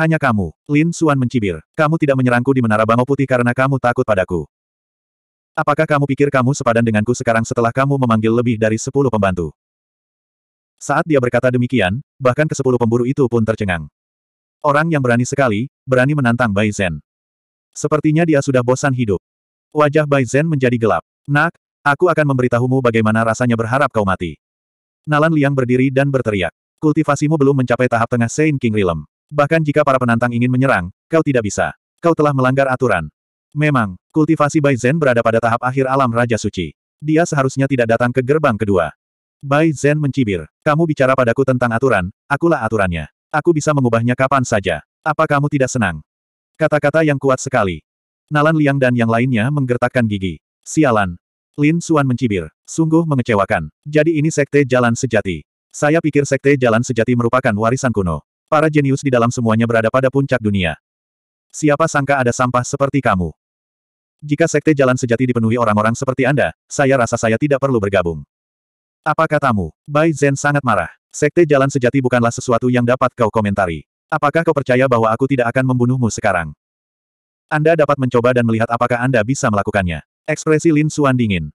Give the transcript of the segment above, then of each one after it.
Hanya kamu, Lin Suan mencibir. Kamu tidak menyerangku di Menara Bangau Putih karena kamu takut padaku. Apakah kamu pikir kamu sepadan denganku sekarang setelah kamu memanggil lebih dari sepuluh pembantu? Saat dia berkata demikian, bahkan ke sepuluh pemburu itu pun tercengang. Orang yang berani sekali, berani menantang Bai Zhen. Sepertinya dia sudah bosan hidup. Wajah Bai Zhen menjadi gelap. Nak, aku akan memberitahumu bagaimana rasanya berharap kau mati. Nalan Liang berdiri dan berteriak. Kultivasimu belum mencapai tahap tengah Saint King Realm. Bahkan jika para penantang ingin menyerang, kau tidak bisa. Kau telah melanggar aturan. Memang, kultivasi Bai Zen berada pada tahap akhir alam Raja Suci. Dia seharusnya tidak datang ke gerbang kedua. Bai Zen mencibir. Kamu bicara padaku tentang aturan, akulah aturannya. Aku bisa mengubahnya kapan saja. Apa kamu tidak senang? Kata-kata yang kuat sekali. Nalan Liang dan yang lainnya menggertakkan gigi. Sialan. Lin Suan mencibir. Sungguh mengecewakan. Jadi ini sekte jalan sejati. Saya pikir sekte jalan sejati merupakan warisan kuno. Para jenius di dalam semuanya berada pada puncak dunia. Siapa sangka ada sampah seperti kamu? Jika sekte jalan sejati dipenuhi orang-orang seperti Anda, saya rasa saya tidak perlu bergabung. Apa katamu? Bai Zen sangat marah. Sekte jalan sejati bukanlah sesuatu yang dapat kau komentari. Apakah kau percaya bahwa aku tidak akan membunuhmu sekarang? Anda dapat mencoba dan melihat apakah Anda bisa melakukannya. Ekspresi Lin Xuan dingin.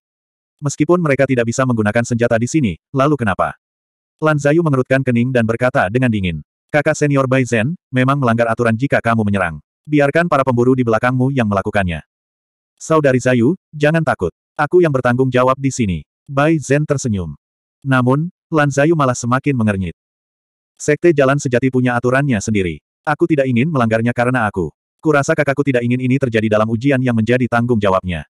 Meskipun mereka tidak bisa menggunakan senjata di sini, lalu kenapa? Lan Zayu mengerutkan kening dan berkata dengan dingin. Kakak senior Bai Zen, memang melanggar aturan jika kamu menyerang. Biarkan para pemburu di belakangmu yang melakukannya. Saudari Zayu, jangan takut. Aku yang bertanggung jawab di sini. Bai Zen tersenyum. Namun, Lan Zayu malah semakin mengernyit. Sekte jalan sejati punya aturannya sendiri. Aku tidak ingin melanggarnya karena aku. Kurasa kakakku tidak ingin ini terjadi dalam ujian yang menjadi tanggung jawabnya.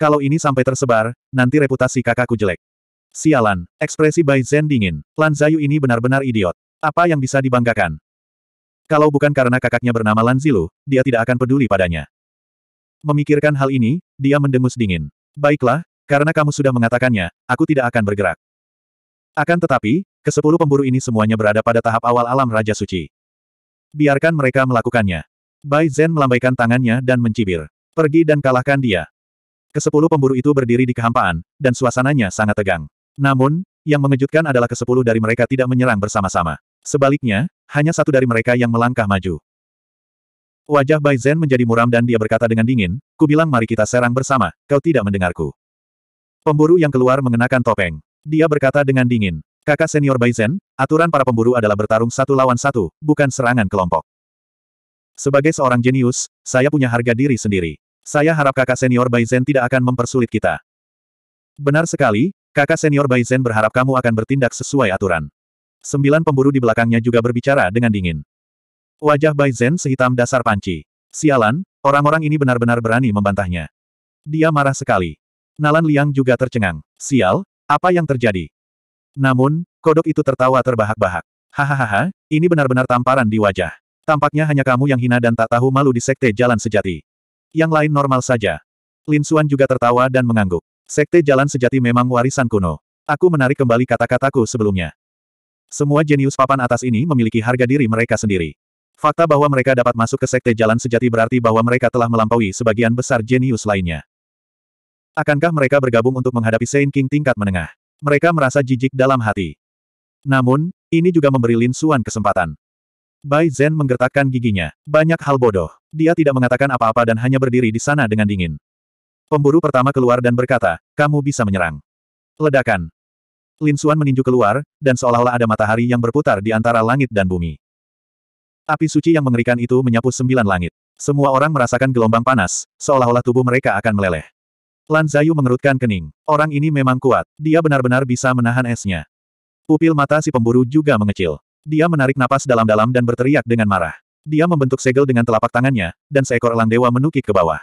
Kalau ini sampai tersebar, nanti reputasi kakakku jelek. Sialan, ekspresi Bai Zen dingin. Lan Zayu ini benar-benar idiot. Apa yang bisa dibanggakan? Kalau bukan karena kakaknya bernama Lan Zilu, dia tidak akan peduli padanya. Memikirkan hal ini, dia mendengus dingin. Baiklah, karena kamu sudah mengatakannya, aku tidak akan bergerak. Akan tetapi, kesepuluh pemburu ini semuanya berada pada tahap awal alam Raja Suci. Biarkan mereka melakukannya. Bai Zen melambaikan tangannya dan mencibir. Pergi dan kalahkan dia. Kesepuluh pemburu itu berdiri di kehampaan, dan suasananya sangat tegang. Namun, yang mengejutkan adalah kesepuluh dari mereka tidak menyerang bersama-sama. Sebaliknya, hanya satu dari mereka yang melangkah maju. Wajah Bai Zhen menjadi muram dan dia berkata dengan dingin, ku bilang mari kita serang bersama, kau tidak mendengarku. Pemburu yang keluar mengenakan topeng. Dia berkata dengan dingin, kakak senior Bai Zhen, aturan para pemburu adalah bertarung satu lawan satu, bukan serangan kelompok. Sebagai seorang jenius, saya punya harga diri sendiri. Saya harap kakak senior Bai Zhen tidak akan mempersulit kita. Benar sekali, kakak senior Bai Zhen berharap kamu akan bertindak sesuai aturan. Sembilan pemburu di belakangnya juga berbicara dengan dingin. Wajah Bai Zhen sehitam dasar panci. Sialan, orang-orang ini benar-benar berani membantahnya. Dia marah sekali. Nalan Liang juga tercengang. Sial, apa yang terjadi? Namun, kodok itu tertawa terbahak-bahak. Hahaha, ini benar-benar tamparan di wajah. Tampaknya hanya kamu yang hina dan tak tahu malu di sekte jalan sejati. Yang lain normal saja. Lin Suan juga tertawa dan mengangguk. Sekte jalan sejati memang warisan kuno. Aku menarik kembali kata-kataku sebelumnya. Semua jenius papan atas ini memiliki harga diri mereka sendiri. Fakta bahwa mereka dapat masuk ke sekte jalan sejati berarti bahwa mereka telah melampaui sebagian besar jenius lainnya. Akankah mereka bergabung untuk menghadapi Saint King tingkat menengah? Mereka merasa jijik dalam hati. Namun, ini juga memberi Lin Suan kesempatan. Bai Zhen menggertakkan giginya. Banyak hal bodoh. Dia tidak mengatakan apa-apa dan hanya berdiri di sana dengan dingin. Pemburu pertama keluar dan berkata, kamu bisa menyerang. Ledakan. Lin Suan meninju keluar, dan seolah-olah ada matahari yang berputar di antara langit dan bumi. Api suci yang mengerikan itu menyapu sembilan langit. Semua orang merasakan gelombang panas, seolah-olah tubuh mereka akan meleleh. Lan Zayu mengerutkan kening. Orang ini memang kuat. Dia benar-benar bisa menahan esnya. Pupil mata si pemburu juga mengecil. Dia menarik napas dalam-dalam dan berteriak dengan marah. Dia membentuk segel dengan telapak tangannya, dan seekor elang dewa menukik ke bawah.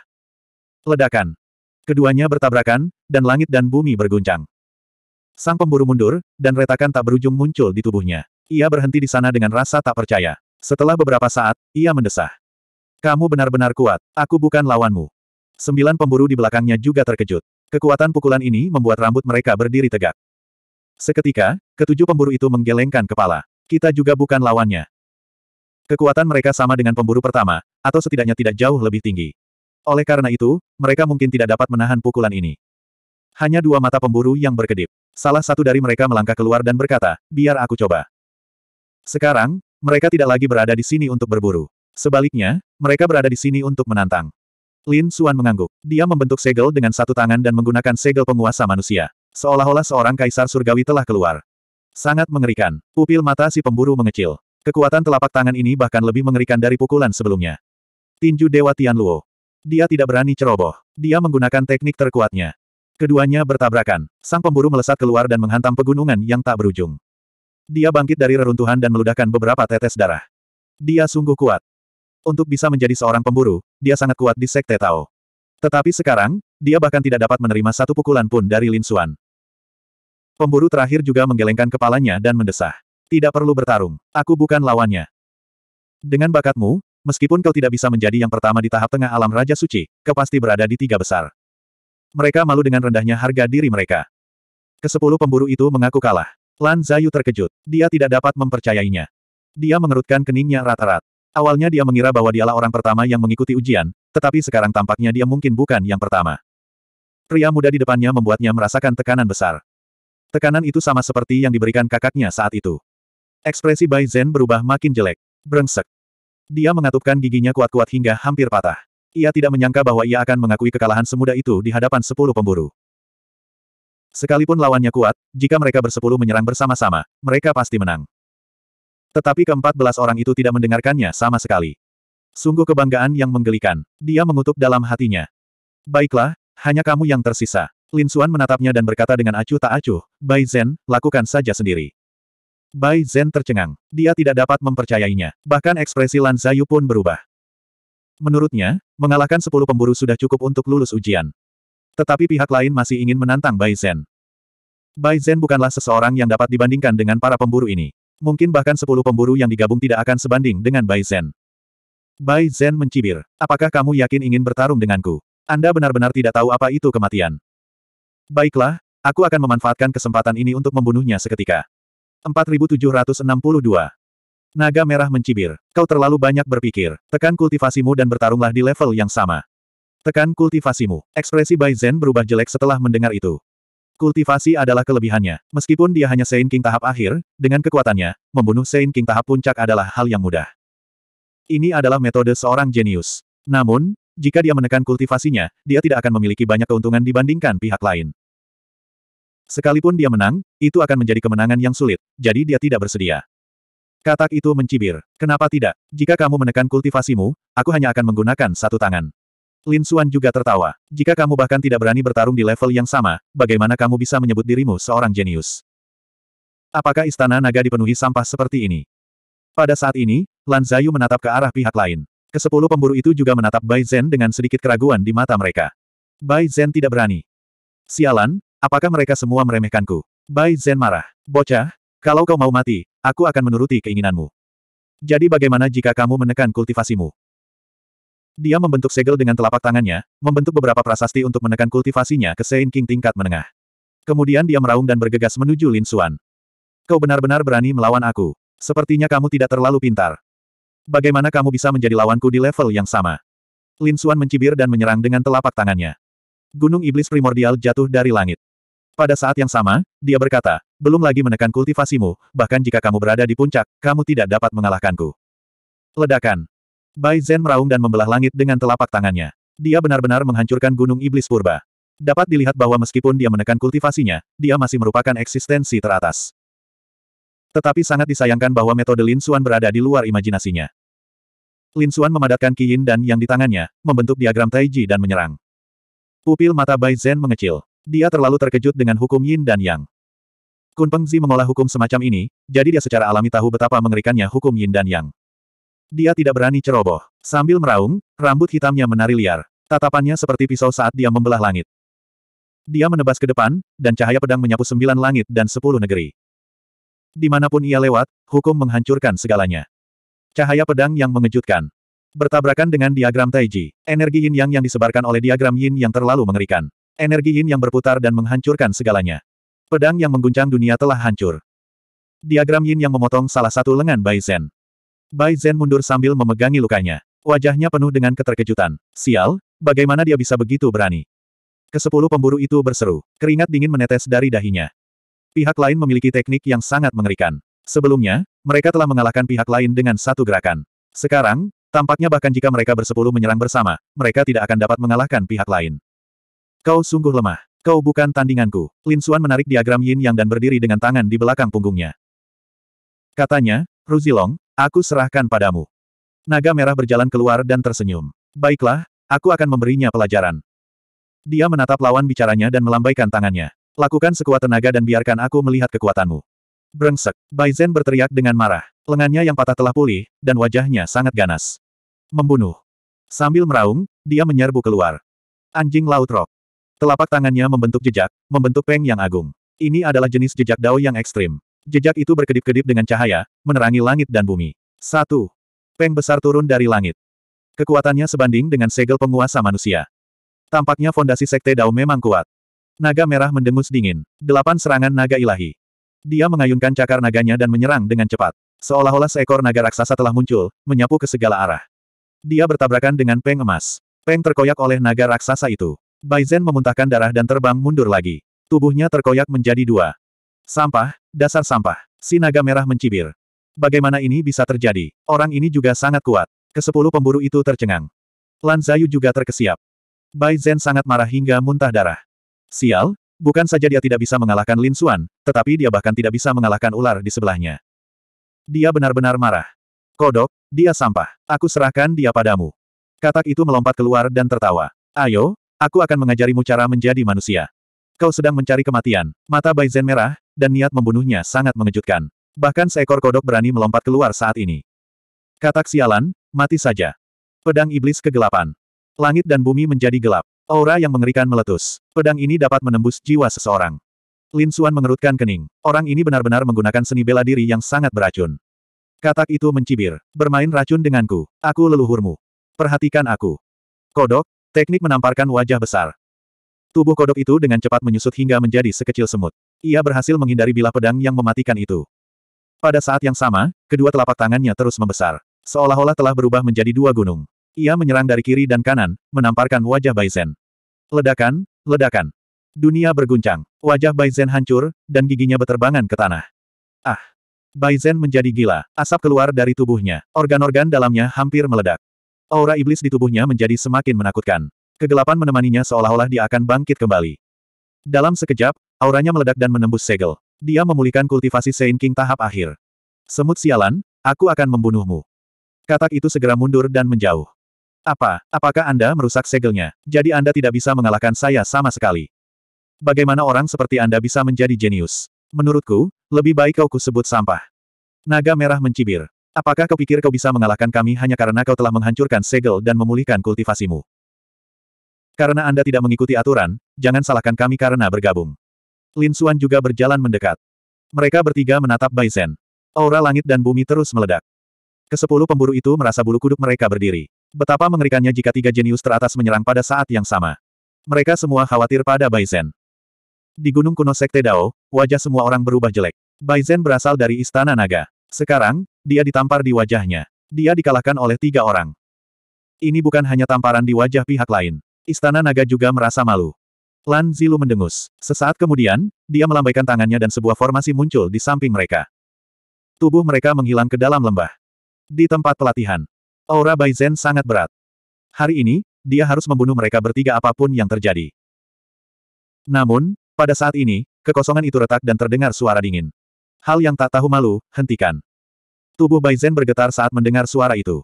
Ledakan. Keduanya bertabrakan, dan langit dan bumi berguncang. Sang pemburu mundur, dan retakan tak berujung muncul di tubuhnya. Ia berhenti di sana dengan rasa tak percaya. Setelah beberapa saat, ia mendesah. Kamu benar-benar kuat, aku bukan lawanmu. Sembilan pemburu di belakangnya juga terkejut. Kekuatan pukulan ini membuat rambut mereka berdiri tegak. Seketika, ketujuh pemburu itu menggelengkan kepala. Kita juga bukan lawannya. Kekuatan mereka sama dengan pemburu pertama, atau setidaknya tidak jauh lebih tinggi. Oleh karena itu, mereka mungkin tidak dapat menahan pukulan ini. Hanya dua mata pemburu yang berkedip. Salah satu dari mereka melangkah keluar dan berkata, biar aku coba. Sekarang, mereka tidak lagi berada di sini untuk berburu. Sebaliknya, mereka berada di sini untuk menantang. Lin Suan mengangguk. Dia membentuk segel dengan satu tangan dan menggunakan segel penguasa manusia. Seolah-olah seorang kaisar surgawi telah keluar. Sangat mengerikan. Pupil mata si pemburu mengecil. Kekuatan telapak tangan ini bahkan lebih mengerikan dari pukulan sebelumnya. Tinju Dewa Tian Luo. Dia tidak berani ceroboh. Dia menggunakan teknik terkuatnya. Keduanya bertabrakan. Sang pemburu melesat keluar dan menghantam pegunungan yang tak berujung. Dia bangkit dari reruntuhan dan meludahkan beberapa tetes darah. Dia sungguh kuat. Untuk bisa menjadi seorang pemburu, dia sangat kuat di Sekte Tao. Tetapi sekarang, dia bahkan tidak dapat menerima satu pukulan pun dari Lin Xuan. Pemburu terakhir juga menggelengkan kepalanya dan mendesah. Tidak perlu bertarung, aku bukan lawannya. Dengan bakatmu, meskipun kau tidak bisa menjadi yang pertama di tahap tengah alam Raja Suci, kau pasti berada di tiga besar. Mereka malu dengan rendahnya harga diri mereka. Kesepuluh pemburu itu mengaku kalah. Lan Zayu terkejut. Dia tidak dapat mempercayainya. Dia mengerutkan keningnya rata-rat. Awalnya dia mengira bahwa dialah orang pertama yang mengikuti ujian, tetapi sekarang tampaknya dia mungkin bukan yang pertama. Pria muda di depannya membuatnya merasakan tekanan besar. Tekanan itu sama seperti yang diberikan kakaknya saat itu. Ekspresi Bai Zen berubah makin jelek. Brengsek. Dia mengatupkan giginya kuat-kuat hingga hampir patah. Ia tidak menyangka bahwa ia akan mengakui kekalahan semudah itu di hadapan sepuluh pemburu. Sekalipun lawannya kuat, jika mereka bersepuluh menyerang bersama-sama, mereka pasti menang. Tetapi keempat belas orang itu tidak mendengarkannya sama sekali. Sungguh kebanggaan yang menggelikan. Dia mengutuk dalam hatinya. Baiklah, hanya kamu yang tersisa. Lin Xuan menatapnya dan berkata dengan acuh tak acuh, Bai Zhen, lakukan saja sendiri. Bai Zhen tercengang. Dia tidak dapat mempercayainya. Bahkan ekspresi Lan Zayu pun berubah. Menurutnya, mengalahkan sepuluh pemburu sudah cukup untuk lulus ujian. Tetapi pihak lain masih ingin menantang Bai Zhen. Bai Zhen bukanlah seseorang yang dapat dibandingkan dengan para pemburu ini. Mungkin bahkan sepuluh pemburu yang digabung tidak akan sebanding dengan Bai Zhen. Bai Zhen mencibir. Apakah kamu yakin ingin bertarung denganku? Anda benar-benar tidak tahu apa itu kematian. Baiklah, aku akan memanfaatkan kesempatan ini untuk membunuhnya seketika. 4762 Naga merah mencibir. Kau terlalu banyak berpikir. Tekan kultivasimu dan bertarunglah di level yang sama. Tekan kultivasimu. Ekspresi Bai Zen berubah jelek setelah mendengar itu. Kultivasi adalah kelebihannya. Meskipun dia hanya Saint King tahap akhir, dengan kekuatannya, membunuh Saint King tahap puncak adalah hal yang mudah. Ini adalah metode seorang jenius. Namun, jika dia menekan kultivasinya, dia tidak akan memiliki banyak keuntungan dibandingkan pihak lain. Sekalipun dia menang, itu akan menjadi kemenangan yang sulit, jadi dia tidak bersedia. Katak itu mencibir. Kenapa tidak? Jika kamu menekan kultivasimu, aku hanya akan menggunakan satu tangan. Lin Xuan juga tertawa. Jika kamu bahkan tidak berani bertarung di level yang sama, bagaimana kamu bisa menyebut dirimu seorang jenius? Apakah istana naga dipenuhi sampah seperti ini? Pada saat ini, Lan Zayu menatap ke arah pihak lain. Kesepuluh pemburu itu juga menatap Bai Zhen dengan sedikit keraguan di mata mereka. Bai Zhen tidak berani. Sialan, apakah mereka semua meremehkanku? Bai Zhen marah. Bocah, kalau kau mau mati, Aku akan menuruti keinginanmu. Jadi bagaimana jika kamu menekan kultivasimu? Dia membentuk segel dengan telapak tangannya, membentuk beberapa prasasti untuk menekan kultivasinya ke Sein King tingkat menengah. Kemudian dia meraung dan bergegas menuju Lin Xuan. Kau benar-benar berani melawan aku. Sepertinya kamu tidak terlalu pintar. Bagaimana kamu bisa menjadi lawanku di level yang sama? Lin Xuan mencibir dan menyerang dengan telapak tangannya. Gunung iblis primordial jatuh dari langit. Pada saat yang sama, dia berkata, belum lagi menekan kultivasimu, bahkan jika kamu berada di puncak, kamu tidak dapat mengalahkanku. Ledakan. Bai Zen meraung dan membelah langit dengan telapak tangannya. Dia benar-benar menghancurkan gunung iblis purba. Dapat dilihat bahwa meskipun dia menekan kultivasinya, dia masih merupakan eksistensi teratas. Tetapi sangat disayangkan bahwa metode Lin Xuan berada di luar imajinasinya. Lin Xuan memadatkan Qi Yin dan Yang di tangannya, membentuk diagram Taiji dan menyerang. Pupil mata Bai Zen mengecil. Dia terlalu terkejut dengan hukum yin dan yang. Kun Pengzi mengolah hukum semacam ini, jadi dia secara alami tahu betapa mengerikannya hukum yin dan yang. Dia tidak berani ceroboh. Sambil meraung, rambut hitamnya menari liar. Tatapannya seperti pisau saat dia membelah langit. Dia menebas ke depan, dan cahaya pedang menyapu sembilan langit dan sepuluh negeri. Dimanapun ia lewat, hukum menghancurkan segalanya. Cahaya pedang yang mengejutkan. Bertabrakan dengan diagram Taiji, energi yin yang yang disebarkan oleh diagram yin yang terlalu mengerikan. Energi yin yang berputar dan menghancurkan segalanya. Pedang yang mengguncang dunia telah hancur. Diagram yin yang memotong salah satu lengan Bai Zhen. Bai Zhen mundur sambil memegangi lukanya. Wajahnya penuh dengan keterkejutan. Sial, bagaimana dia bisa begitu berani? Kesepuluh pemburu itu berseru. Keringat dingin menetes dari dahinya. Pihak lain memiliki teknik yang sangat mengerikan. Sebelumnya, mereka telah mengalahkan pihak lain dengan satu gerakan. Sekarang, tampaknya bahkan jika mereka bersepuluh menyerang bersama, mereka tidak akan dapat mengalahkan pihak lain. Kau sungguh lemah. Kau bukan tandinganku. Lin Xuan menarik diagram yin yang dan berdiri dengan tangan di belakang punggungnya. Katanya, Ruzilong, aku serahkan padamu. Naga merah berjalan keluar dan tersenyum. Baiklah, aku akan memberinya pelajaran. Dia menatap lawan bicaranya dan melambaikan tangannya. Lakukan sekuat tenaga dan biarkan aku melihat kekuatanmu. Brengsek, Bai Zhen berteriak dengan marah. Lengannya yang patah telah pulih, dan wajahnya sangat ganas. Membunuh. Sambil meraung, dia menyerbu keluar. Anjing laut rok. Telapak tangannya membentuk jejak, membentuk peng yang agung. Ini adalah jenis jejak dao yang ekstrim. Jejak itu berkedip-kedip dengan cahaya, menerangi langit dan bumi. Satu. Peng besar turun dari langit. Kekuatannya sebanding dengan segel penguasa manusia. Tampaknya fondasi sekte Dao memang kuat. Naga merah mendengus dingin. Delapan serangan naga ilahi. Dia mengayunkan cakar naganya dan menyerang dengan cepat. Seolah-olah seekor naga raksasa telah muncul, menyapu ke segala arah. Dia bertabrakan dengan peng emas. Peng terkoyak oleh naga raksasa itu. Baizen memuntahkan darah dan terbang mundur lagi. Tubuhnya terkoyak menjadi dua. Sampah, dasar sampah. Si naga merah mencibir. Bagaimana ini bisa terjadi? Orang ini juga sangat kuat. Kesepuluh pemburu itu tercengang. Lan Zayu juga terkesiap. Bai Zen sangat marah hingga muntah darah. Sial, bukan saja dia tidak bisa mengalahkan Lin Xuan, tetapi dia bahkan tidak bisa mengalahkan ular di sebelahnya. Dia benar-benar marah. Kodok, dia sampah. Aku serahkan dia padamu. Katak itu melompat keluar dan tertawa. Ayo, Aku akan mengajarimu cara menjadi manusia. Kau sedang mencari kematian. Mata Bai Zen merah, dan niat membunuhnya sangat mengejutkan. Bahkan seekor kodok berani melompat keluar saat ini. Katak sialan, mati saja. Pedang iblis kegelapan. Langit dan bumi menjadi gelap. Aura yang mengerikan meletus. Pedang ini dapat menembus jiwa seseorang. Lin Xuan mengerutkan kening. Orang ini benar-benar menggunakan seni bela diri yang sangat beracun. Katak itu mencibir. Bermain racun denganku. Aku leluhurmu. Perhatikan aku. Kodok, Teknik menamparkan wajah besar. Tubuh kodok itu dengan cepat menyusut hingga menjadi sekecil semut. Ia berhasil menghindari bilah pedang yang mematikan itu. Pada saat yang sama, kedua telapak tangannya terus membesar. Seolah-olah telah berubah menjadi dua gunung. Ia menyerang dari kiri dan kanan, menamparkan wajah Baizen. Ledakan, ledakan. Dunia berguncang. Wajah Baizen hancur, dan giginya beterbangan ke tanah. Ah! Baizen menjadi gila. Asap keluar dari tubuhnya. Organ-organ dalamnya hampir meledak. Aura iblis di tubuhnya menjadi semakin menakutkan. Kegelapan menemaninya seolah-olah dia akan bangkit kembali. Dalam sekejap, auranya meledak dan menembus segel. Dia memulihkan kultivasi Saint King tahap akhir. Semut sialan, aku akan membunuhmu. Katak itu segera mundur dan menjauh. Apa, apakah Anda merusak segelnya? Jadi Anda tidak bisa mengalahkan saya sama sekali. Bagaimana orang seperti Anda bisa menjadi jenius? Menurutku, lebih baik kau kusebut sampah. Naga merah mencibir. Apakah kau pikir kau bisa mengalahkan kami hanya karena kau telah menghancurkan segel dan memulihkan kultivasimu? Karena Anda tidak mengikuti aturan, jangan salahkan kami karena bergabung. Lin Suan juga berjalan mendekat. Mereka bertiga menatap Bai Aura langit dan bumi terus meledak. Kesepuluh pemburu itu merasa bulu kuduk mereka berdiri. Betapa mengerikannya jika tiga jenius teratas menyerang pada saat yang sama. Mereka semua khawatir pada Bai Di gunung kuno Sekte Dao, wajah semua orang berubah jelek. Bai berasal dari Istana Naga. Sekarang, dia ditampar di wajahnya. Dia dikalahkan oleh tiga orang. Ini bukan hanya tamparan di wajah pihak lain. Istana naga juga merasa malu. Lan Zilu mendengus. Sesaat kemudian, dia melambaikan tangannya dan sebuah formasi muncul di samping mereka. Tubuh mereka menghilang ke dalam lembah. Di tempat pelatihan, aura Bai Zen sangat berat. Hari ini, dia harus membunuh mereka bertiga apapun yang terjadi. Namun, pada saat ini, kekosongan itu retak dan terdengar suara dingin. Hal yang tak tahu malu, hentikan. Tubuh Bai Zhen bergetar saat mendengar suara itu.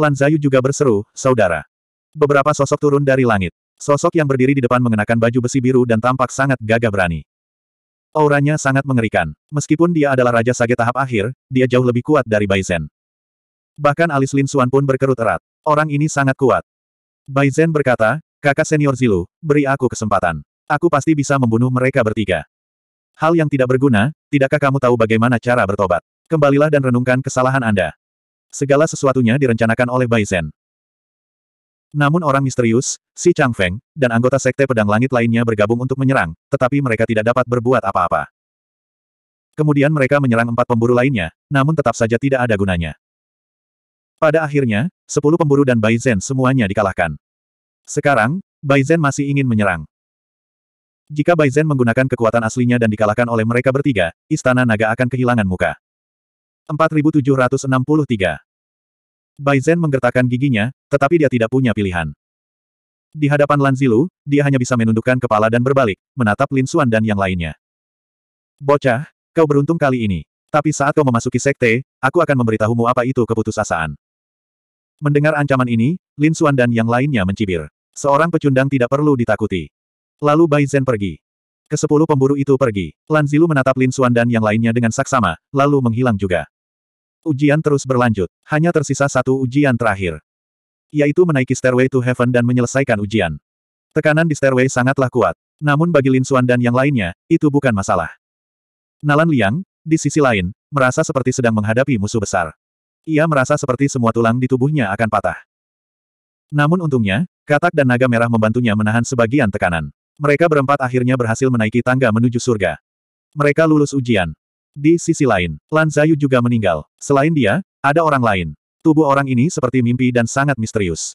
Lan Zayu juga berseru, saudara. Beberapa sosok turun dari langit. Sosok yang berdiri di depan mengenakan baju besi biru dan tampak sangat gagah berani. Auranya sangat mengerikan. Meskipun dia adalah Raja Sage tahap akhir, dia jauh lebih kuat dari Bai Zhen. Bahkan alis Lin Xuan pun berkerut erat. Orang ini sangat kuat. Bai Zhen berkata, kakak senior Zilu, beri aku kesempatan. Aku pasti bisa membunuh mereka bertiga. Hal yang tidak berguna, tidakkah kamu tahu bagaimana cara bertobat? Kembalilah dan renungkan kesalahan Anda. Segala sesuatunya direncanakan oleh Bai Zhen. Namun orang misterius, si Chang Feng, dan anggota Sekte Pedang Langit lainnya bergabung untuk menyerang, tetapi mereka tidak dapat berbuat apa-apa. Kemudian mereka menyerang empat pemburu lainnya, namun tetap saja tidak ada gunanya. Pada akhirnya, sepuluh pemburu dan Bai Zhen semuanya dikalahkan. Sekarang, Bai Zhen masih ingin menyerang. Jika Bai Zhen menggunakan kekuatan aslinya dan dikalahkan oleh mereka bertiga, Istana Naga akan kehilangan muka. 4763. Bai Zhen menggertakkan giginya, tetapi dia tidak punya pilihan. Di hadapan Lan Zilu, dia hanya bisa menundukkan kepala dan berbalik, menatap Lin Xuan dan yang lainnya. Bocah, kau beruntung kali ini. Tapi saat kau memasuki sekte, aku akan memberitahumu apa itu keputusasaan. Mendengar ancaman ini, Lin Xuan dan yang lainnya mencibir. Seorang pecundang tidak perlu ditakuti. Lalu Bai Zhen pergi. Kesepuluh pemburu itu pergi. Lan Zilu menatap Lin Xuan dan yang lainnya dengan saksama, lalu menghilang juga. Ujian terus berlanjut. Hanya tersisa satu ujian terakhir. Yaitu menaiki Stairway to Heaven dan menyelesaikan ujian. Tekanan di stairway sangatlah kuat. Namun bagi Lin Xuan dan yang lainnya, itu bukan masalah. Nalan Liang, di sisi lain, merasa seperti sedang menghadapi musuh besar. Ia merasa seperti semua tulang di tubuhnya akan patah. Namun untungnya, katak dan naga merah membantunya menahan sebagian tekanan. Mereka berempat akhirnya berhasil menaiki tangga menuju surga. Mereka lulus ujian. Di sisi lain, Lan Zayu juga meninggal. Selain dia, ada orang lain. Tubuh orang ini seperti mimpi dan sangat misterius.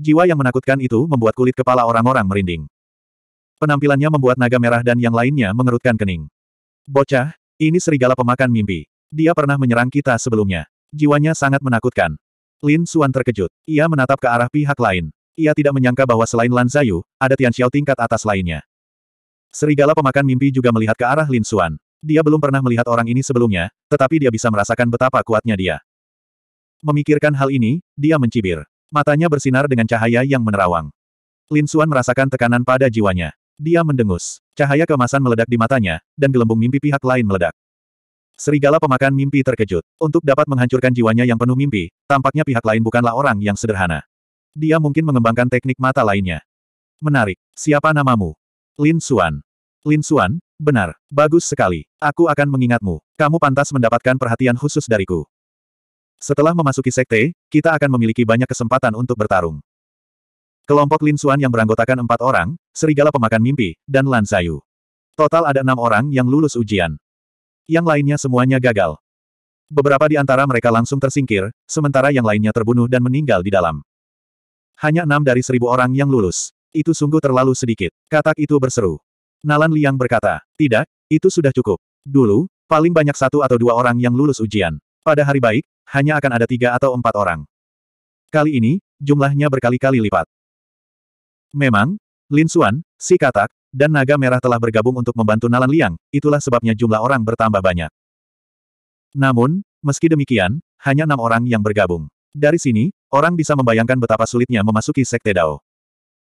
Jiwa yang menakutkan itu membuat kulit kepala orang-orang merinding. Penampilannya membuat naga merah dan yang lainnya mengerutkan kening. Bocah, ini serigala pemakan mimpi. Dia pernah menyerang kita sebelumnya. Jiwanya sangat menakutkan. Lin Suan terkejut. Ia menatap ke arah pihak lain. Ia tidak menyangka bahwa selain Lan Zayu, ada Tian Xiao tingkat atas lainnya. Serigala pemakan mimpi juga melihat ke arah Lin Suan. Dia belum pernah melihat orang ini sebelumnya, tetapi dia bisa merasakan betapa kuatnya dia. Memikirkan hal ini, dia mencibir. Matanya bersinar dengan cahaya yang menerawang. Lin Xuan merasakan tekanan pada jiwanya. Dia mendengus. Cahaya kemasan meledak di matanya, dan gelembung mimpi pihak lain meledak. Serigala pemakan mimpi terkejut. Untuk dapat menghancurkan jiwanya yang penuh mimpi, tampaknya pihak lain bukanlah orang yang sederhana. Dia mungkin mengembangkan teknik mata lainnya. Menarik. Siapa namamu? Lin Xuan. Lin Xuan, benar, bagus sekali. Aku akan mengingatmu. Kamu pantas mendapatkan perhatian khusus dariku. Setelah memasuki sekte, kita akan memiliki banyak kesempatan untuk bertarung. Kelompok Lin Xuan yang beranggotakan empat orang, Serigala Pemakan Mimpi, dan Lan Zayu. Total ada enam orang yang lulus ujian. Yang lainnya semuanya gagal. Beberapa di antara mereka langsung tersingkir, sementara yang lainnya terbunuh dan meninggal di dalam. Hanya enam dari seribu orang yang lulus. Itu sungguh terlalu sedikit. Katak itu berseru. Nalan Liang berkata, tidak, itu sudah cukup. Dulu, paling banyak satu atau dua orang yang lulus ujian. Pada hari baik, hanya akan ada tiga atau empat orang. Kali ini, jumlahnya berkali-kali lipat. Memang, Lin Xuan, si katak, dan naga merah telah bergabung untuk membantu Nalan Liang, itulah sebabnya jumlah orang bertambah banyak. Namun, meski demikian, hanya enam orang yang bergabung. Dari sini, orang bisa membayangkan betapa sulitnya memasuki Sekte Dao.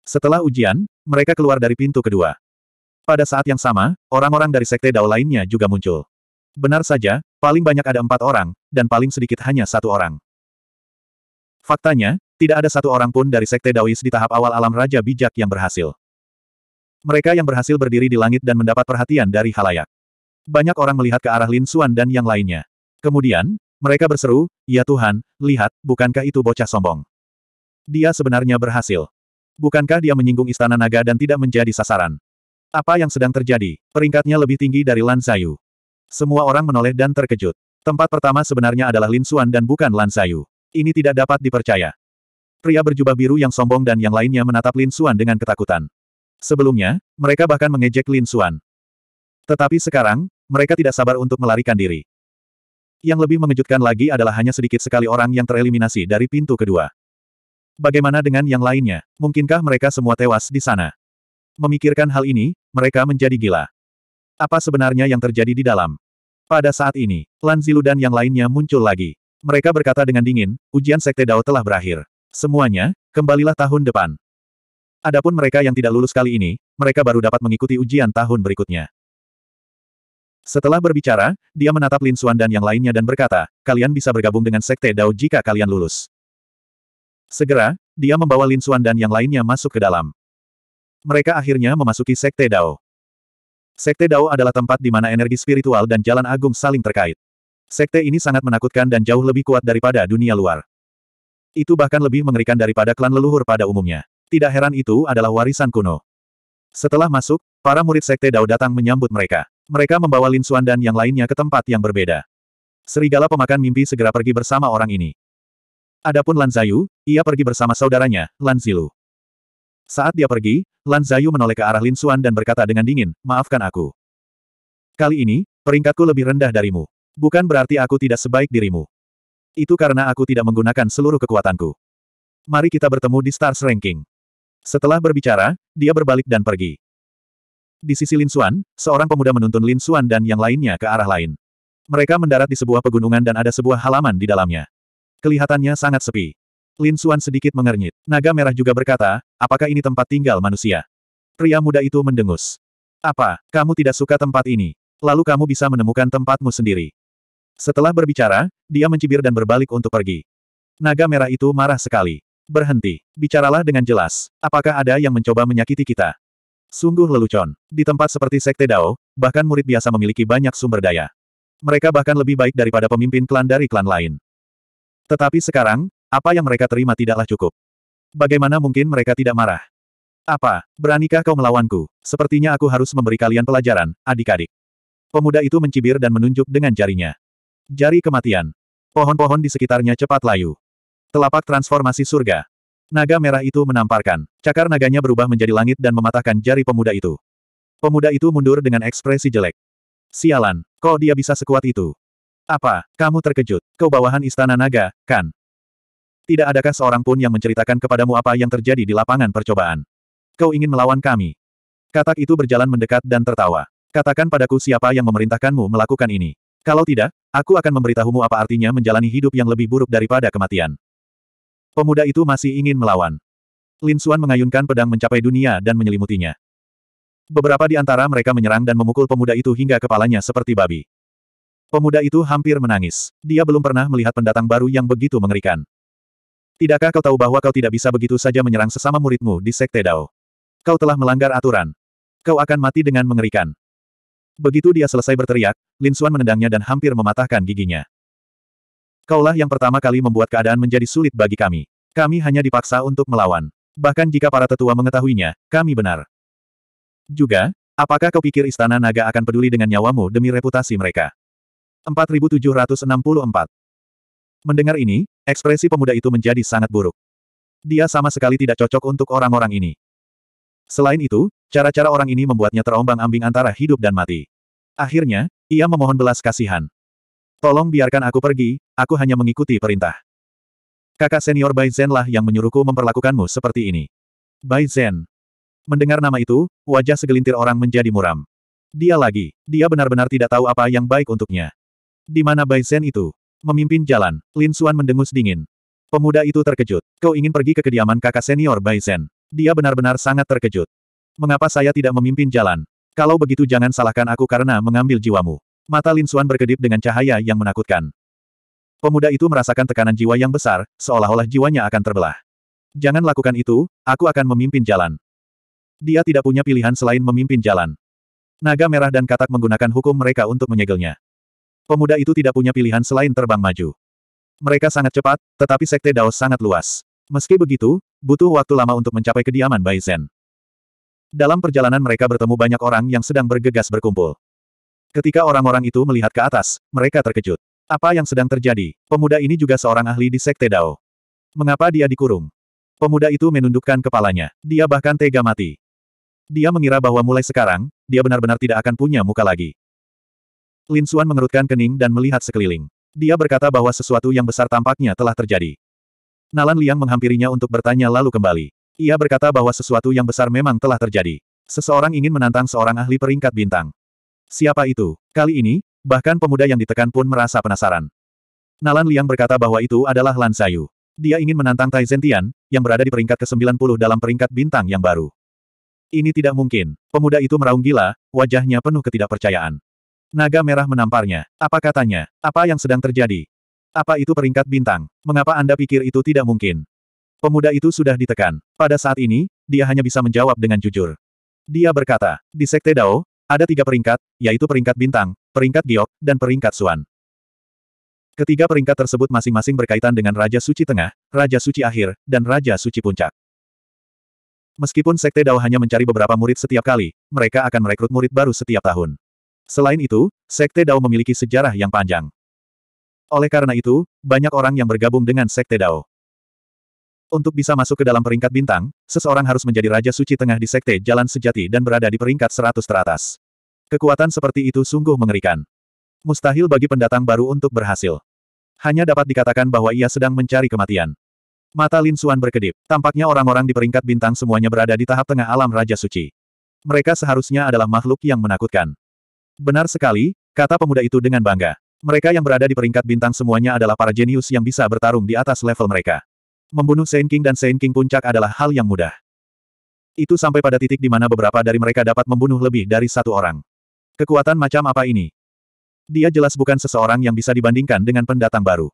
Setelah ujian, mereka keluar dari pintu kedua. Pada saat yang sama, orang-orang dari sekte Dao lainnya juga muncul. Benar saja, paling banyak ada empat orang, dan paling sedikit hanya satu orang. Faktanya, tidak ada satu orang pun dari sekte Daois di tahap awal alam Raja Bijak yang berhasil. Mereka yang berhasil berdiri di langit dan mendapat perhatian dari halayak. Banyak orang melihat ke arah Lin Xuan dan yang lainnya. Kemudian, mereka berseru, Ya Tuhan, lihat, bukankah itu bocah sombong? Dia sebenarnya berhasil. Bukankah dia menyinggung istana naga dan tidak menjadi sasaran? Apa yang sedang terjadi? Peringkatnya lebih tinggi dari Lan Zayu. Semua orang menoleh dan terkejut. Tempat pertama sebenarnya adalah Lin Xuan dan bukan Lan Zayu. Ini tidak dapat dipercaya. Pria berjubah biru yang sombong dan yang lainnya menatap Lin Xuan dengan ketakutan. Sebelumnya, mereka bahkan mengejek Lin Xuan. Tetapi sekarang, mereka tidak sabar untuk melarikan diri. Yang lebih mengejutkan lagi adalah hanya sedikit sekali orang yang tereliminasi dari pintu kedua. Bagaimana dengan yang lainnya? Mungkinkah mereka semua tewas di sana? Memikirkan hal ini, mereka menjadi gila. Apa sebenarnya yang terjadi di dalam? Pada saat ini, Lan Zilu dan yang lainnya muncul lagi. Mereka berkata dengan dingin, ujian Sekte Dao telah berakhir. Semuanya, kembalilah tahun depan. Adapun mereka yang tidak lulus kali ini, mereka baru dapat mengikuti ujian tahun berikutnya. Setelah berbicara, dia menatap Lin Xuan dan yang lainnya dan berkata, kalian bisa bergabung dengan Sekte Dao jika kalian lulus. Segera, dia membawa Lin Xuan dan yang lainnya masuk ke dalam mereka akhirnya memasuki Sekte Dao. Sekte Dao adalah tempat di mana energi spiritual dan jalan agung saling terkait. Sekte ini sangat menakutkan dan jauh lebih kuat daripada dunia luar. Itu bahkan lebih mengerikan daripada klan leluhur pada umumnya. Tidak heran itu adalah warisan kuno. Setelah masuk, para murid Sekte Dao datang menyambut mereka. Mereka membawa Lin Xuan dan yang lainnya ke tempat yang berbeda. Serigala pemakan mimpi segera pergi bersama orang ini. Adapun Lan Zayu, ia pergi bersama saudaranya, Lan Zilu. Saat dia pergi, Lan Zayu menoleh ke arah Lin Xuan dan berkata dengan dingin, maafkan aku. Kali ini, peringkatku lebih rendah darimu. Bukan berarti aku tidak sebaik dirimu. Itu karena aku tidak menggunakan seluruh kekuatanku. Mari kita bertemu di Stars Ranking. Setelah berbicara, dia berbalik dan pergi. Di sisi Lin Xuan, seorang pemuda menuntun Lin Xuan dan yang lainnya ke arah lain. Mereka mendarat di sebuah pegunungan dan ada sebuah halaman di dalamnya. Kelihatannya sangat sepi. Lin Suan sedikit mengernyit. Naga merah juga berkata, apakah ini tempat tinggal manusia? Pria muda itu mendengus. Apa, kamu tidak suka tempat ini? Lalu kamu bisa menemukan tempatmu sendiri. Setelah berbicara, dia mencibir dan berbalik untuk pergi. Naga merah itu marah sekali. Berhenti. Bicaralah dengan jelas. Apakah ada yang mencoba menyakiti kita? Sungguh lelucon. Di tempat seperti Sekte Dao, bahkan murid biasa memiliki banyak sumber daya. Mereka bahkan lebih baik daripada pemimpin klan dari klan lain. Tetapi sekarang, apa yang mereka terima tidaklah cukup. Bagaimana mungkin mereka tidak marah? Apa, beranikah kau melawanku? Sepertinya aku harus memberi kalian pelajaran, adik-adik. Pemuda itu mencibir dan menunjuk dengan jarinya. Jari kematian. Pohon-pohon di sekitarnya cepat layu. Telapak transformasi surga. Naga merah itu menamparkan. Cakar naganya berubah menjadi langit dan mematahkan jari pemuda itu. Pemuda itu mundur dengan ekspresi jelek. Sialan, kok dia bisa sekuat itu? Apa, kamu terkejut? Kau bawahan istana naga, kan? Tidak adakah seorang pun yang menceritakan kepadamu apa yang terjadi di lapangan percobaan? Kau ingin melawan kami? Katak itu berjalan mendekat dan tertawa. Katakan padaku siapa yang memerintahkanmu melakukan ini. Kalau tidak, aku akan memberitahumu apa artinya menjalani hidup yang lebih buruk daripada kematian. Pemuda itu masih ingin melawan. Lin Xuan mengayunkan pedang mencapai dunia dan menyelimutinya. Beberapa di antara mereka menyerang dan memukul pemuda itu hingga kepalanya seperti babi. Pemuda itu hampir menangis. Dia belum pernah melihat pendatang baru yang begitu mengerikan. Tidakkah kau tahu bahwa kau tidak bisa begitu saja menyerang sesama muridmu di Sekte Dao? Kau telah melanggar aturan. Kau akan mati dengan mengerikan. Begitu dia selesai berteriak, Lin Xuan menendangnya dan hampir mematahkan giginya. Kaulah yang pertama kali membuat keadaan menjadi sulit bagi kami. Kami hanya dipaksa untuk melawan. Bahkan jika para tetua mengetahuinya, kami benar. Juga, apakah kau pikir istana naga akan peduli dengan nyawamu demi reputasi mereka? 4764 Mendengar ini, ekspresi pemuda itu menjadi sangat buruk. Dia sama sekali tidak cocok untuk orang-orang ini. Selain itu, cara-cara orang ini membuatnya terombang-ambing antara hidup dan mati. Akhirnya, ia memohon belas kasihan. Tolong biarkan aku pergi, aku hanya mengikuti perintah. Kakak senior Bai Zen lah yang menyuruhku memperlakukanmu seperti ini. Bai Zhen. Mendengar nama itu, wajah segelintir orang menjadi muram. Dia lagi, dia benar-benar tidak tahu apa yang baik untuknya. Di mana Bai Zhen itu? Memimpin jalan, Lin Suan mendengus dingin. Pemuda itu terkejut. Kau ingin pergi ke kediaman kakak senior Bai Zen. Dia benar-benar sangat terkejut. Mengapa saya tidak memimpin jalan? Kalau begitu jangan salahkan aku karena mengambil jiwamu. Mata Lin Suan berkedip dengan cahaya yang menakutkan. Pemuda itu merasakan tekanan jiwa yang besar, seolah-olah jiwanya akan terbelah. Jangan lakukan itu, aku akan memimpin jalan. Dia tidak punya pilihan selain memimpin jalan. Naga merah dan katak menggunakan hukum mereka untuk menyegelnya. Pemuda itu tidak punya pilihan selain terbang maju. Mereka sangat cepat, tetapi sekte Dao sangat luas. Meski begitu, butuh waktu lama untuk mencapai kediaman Bai Zhen. Dalam perjalanan mereka bertemu banyak orang yang sedang bergegas berkumpul. Ketika orang-orang itu melihat ke atas, mereka terkejut. Apa yang sedang terjadi? Pemuda ini juga seorang ahli di Sekte Dao. Mengapa dia dikurung? Pemuda itu menundukkan kepalanya. Dia bahkan tega mati. Dia mengira bahwa mulai sekarang, dia benar-benar tidak akan punya muka lagi. Lin Suan mengerutkan kening dan melihat sekeliling. Dia berkata bahwa sesuatu yang besar tampaknya telah terjadi. Nalan Liang menghampirinya untuk bertanya lalu kembali. Ia berkata bahwa sesuatu yang besar memang telah terjadi. Seseorang ingin menantang seorang ahli peringkat bintang. Siapa itu? Kali ini, bahkan pemuda yang ditekan pun merasa penasaran. Nalan Liang berkata bahwa itu adalah Lan Sayu. Dia ingin menantang Tai Zentian, yang berada di peringkat ke-90 dalam peringkat bintang yang baru. Ini tidak mungkin. Pemuda itu meraung gila, wajahnya penuh ketidakpercayaan. Naga merah menamparnya. Apa katanya? Apa yang sedang terjadi? Apa itu peringkat bintang? Mengapa Anda pikir itu tidak mungkin? Pemuda itu sudah ditekan. Pada saat ini, dia hanya bisa menjawab dengan jujur. Dia berkata, di Sekte Dao, ada tiga peringkat, yaitu peringkat bintang, peringkat giok, dan peringkat suan. Ketiga peringkat tersebut masing-masing berkaitan dengan Raja Suci Tengah, Raja Suci Akhir, dan Raja Suci Puncak. Meskipun Sekte Dao hanya mencari beberapa murid setiap kali, mereka akan merekrut murid baru setiap tahun. Selain itu, Sekte Dao memiliki sejarah yang panjang. Oleh karena itu, banyak orang yang bergabung dengan Sekte Dao. Untuk bisa masuk ke dalam peringkat bintang, seseorang harus menjadi Raja Suci Tengah di Sekte Jalan Sejati dan berada di peringkat seratus teratas. Kekuatan seperti itu sungguh mengerikan. Mustahil bagi pendatang baru untuk berhasil. Hanya dapat dikatakan bahwa ia sedang mencari kematian. Mata Lin Suan berkedip. Tampaknya orang-orang di peringkat bintang semuanya berada di tahap tengah alam Raja Suci. Mereka seharusnya adalah makhluk yang menakutkan. Benar sekali, kata pemuda itu dengan bangga. Mereka yang berada di peringkat bintang semuanya adalah para jenius yang bisa bertarung di atas level mereka. Membunuh Saint King dan Saint King puncak adalah hal yang mudah. Itu sampai pada titik di mana beberapa dari mereka dapat membunuh lebih dari satu orang. Kekuatan macam apa ini? Dia jelas bukan seseorang yang bisa dibandingkan dengan pendatang baru.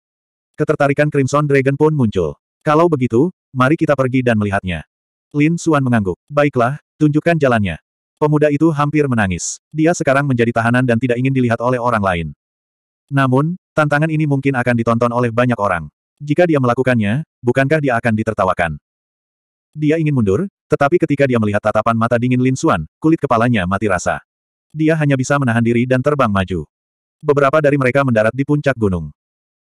Ketertarikan Crimson Dragon pun muncul. Kalau begitu, mari kita pergi dan melihatnya. Lin Suan mengangguk. Baiklah, tunjukkan jalannya. Pemuda itu hampir menangis. Dia sekarang menjadi tahanan dan tidak ingin dilihat oleh orang lain. Namun, tantangan ini mungkin akan ditonton oleh banyak orang. Jika dia melakukannya, bukankah dia akan ditertawakan? Dia ingin mundur, tetapi ketika dia melihat tatapan mata dingin Lin Xuan, kulit kepalanya mati rasa. Dia hanya bisa menahan diri dan terbang maju. Beberapa dari mereka mendarat di puncak gunung.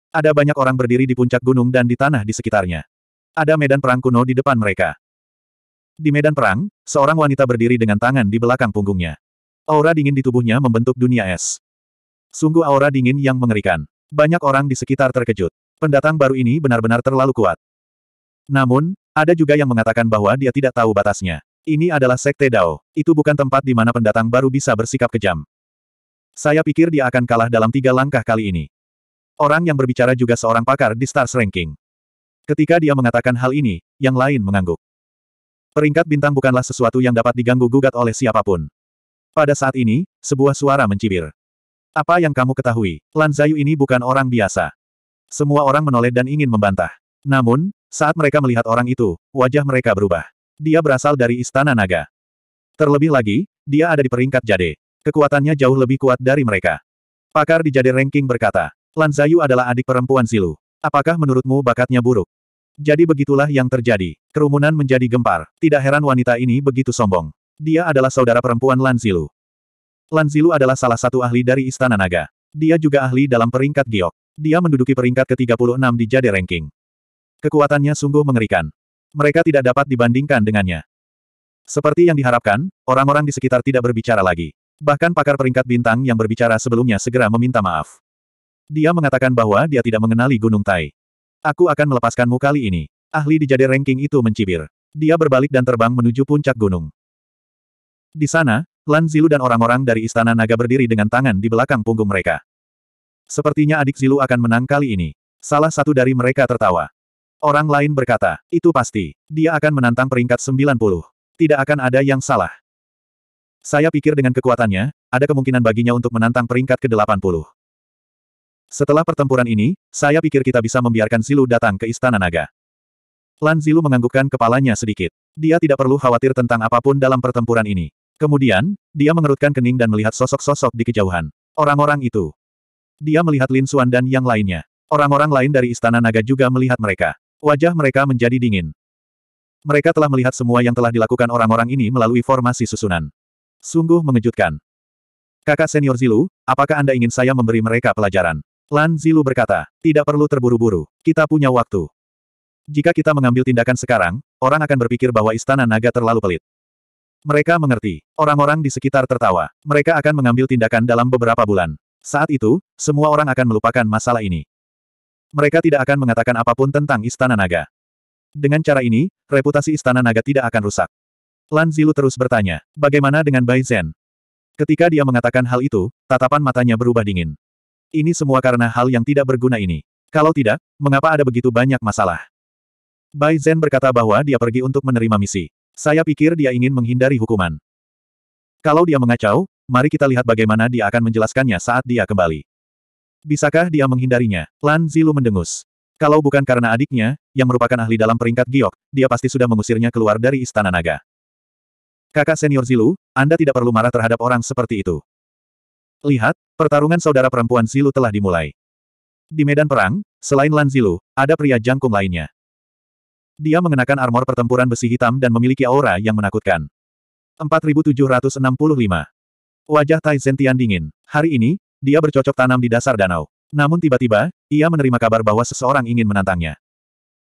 Ada banyak orang berdiri di puncak gunung dan di tanah di sekitarnya. Ada medan perang kuno di depan mereka. Di medan perang, seorang wanita berdiri dengan tangan di belakang punggungnya. Aura dingin di tubuhnya membentuk dunia es. Sungguh aura dingin yang mengerikan. Banyak orang di sekitar terkejut. Pendatang baru ini benar-benar terlalu kuat. Namun, ada juga yang mengatakan bahwa dia tidak tahu batasnya. Ini adalah Sekte Dao. Itu bukan tempat di mana pendatang baru bisa bersikap kejam. Saya pikir dia akan kalah dalam tiga langkah kali ini. Orang yang berbicara juga seorang pakar di Stars Ranking. Ketika dia mengatakan hal ini, yang lain mengangguk. Peringkat bintang bukanlah sesuatu yang dapat diganggu-gugat oleh siapapun. Pada saat ini, sebuah suara mencibir. Apa yang kamu ketahui? Lan Zayu ini bukan orang biasa. Semua orang menoleh dan ingin membantah. Namun, saat mereka melihat orang itu, wajah mereka berubah. Dia berasal dari Istana Naga. Terlebih lagi, dia ada di peringkat jade. Kekuatannya jauh lebih kuat dari mereka. Pakar di jade ranking berkata, Lan Zayu adalah adik perempuan Zilu. Apakah menurutmu bakatnya buruk? Jadi begitulah yang terjadi. Kerumunan menjadi gempar. Tidak heran wanita ini begitu sombong. Dia adalah saudara perempuan Lanzilu. Lanzilu adalah salah satu ahli dari Istana Naga. Dia juga ahli dalam peringkat giok. Dia menduduki peringkat ke-36 di jade ranking. Kekuatannya sungguh mengerikan. Mereka tidak dapat dibandingkan dengannya. Seperti yang diharapkan, orang-orang di sekitar tidak berbicara lagi. Bahkan pakar peringkat bintang yang berbicara sebelumnya segera meminta maaf. Dia mengatakan bahwa dia tidak mengenali Gunung Tai. Aku akan melepaskanmu kali ini. Ahli di jade ranking itu mencibir. Dia berbalik dan terbang menuju puncak gunung. Di sana, Lan Zilu dan orang-orang dari Istana Naga berdiri dengan tangan di belakang punggung mereka. Sepertinya adik Zilu akan menang kali ini. Salah satu dari mereka tertawa. Orang lain berkata, itu pasti. Dia akan menantang peringkat 90. Tidak akan ada yang salah. Saya pikir dengan kekuatannya, ada kemungkinan baginya untuk menantang peringkat ke-80. Setelah pertempuran ini, saya pikir kita bisa membiarkan Zilu datang ke Istana Naga. Lan Zilu menganggukkan kepalanya sedikit. Dia tidak perlu khawatir tentang apapun dalam pertempuran ini. Kemudian, dia mengerutkan kening dan melihat sosok-sosok di kejauhan. Orang-orang itu. Dia melihat Lin Xuan dan yang lainnya. Orang-orang lain dari Istana Naga juga melihat mereka. Wajah mereka menjadi dingin. Mereka telah melihat semua yang telah dilakukan orang-orang ini melalui formasi susunan. Sungguh mengejutkan. Kakak senior Zilu, apakah Anda ingin saya memberi mereka pelajaran? Lan Zilu berkata, tidak perlu terburu-buru, kita punya waktu. Jika kita mengambil tindakan sekarang, orang akan berpikir bahwa istana naga terlalu pelit. Mereka mengerti. Orang-orang di sekitar tertawa. Mereka akan mengambil tindakan dalam beberapa bulan. Saat itu, semua orang akan melupakan masalah ini. Mereka tidak akan mengatakan apapun tentang istana naga. Dengan cara ini, reputasi istana naga tidak akan rusak. Lan Zilu terus bertanya, bagaimana dengan Bai Zhen? Ketika dia mengatakan hal itu, tatapan matanya berubah dingin. Ini semua karena hal yang tidak berguna ini. Kalau tidak, mengapa ada begitu banyak masalah? Bai Zhen berkata bahwa dia pergi untuk menerima misi. Saya pikir dia ingin menghindari hukuman. Kalau dia mengacau, mari kita lihat bagaimana dia akan menjelaskannya saat dia kembali. Bisakah dia menghindarinya? Lan Zilu mendengus. Kalau bukan karena adiknya, yang merupakan ahli dalam peringkat giok, dia pasti sudah mengusirnya keluar dari istana naga. Kakak senior Zilu, Anda tidak perlu marah terhadap orang seperti itu. Lihat, pertarungan saudara perempuan Zilu telah dimulai. Di medan perang, selain Lan Zilu, ada pria jangkung lainnya. Dia mengenakan armor pertempuran besi hitam dan memiliki aura yang menakutkan. 4765 Wajah Tai Zentian dingin. Hari ini, dia bercocok tanam di dasar danau. Namun tiba-tiba, ia menerima kabar bahwa seseorang ingin menantangnya.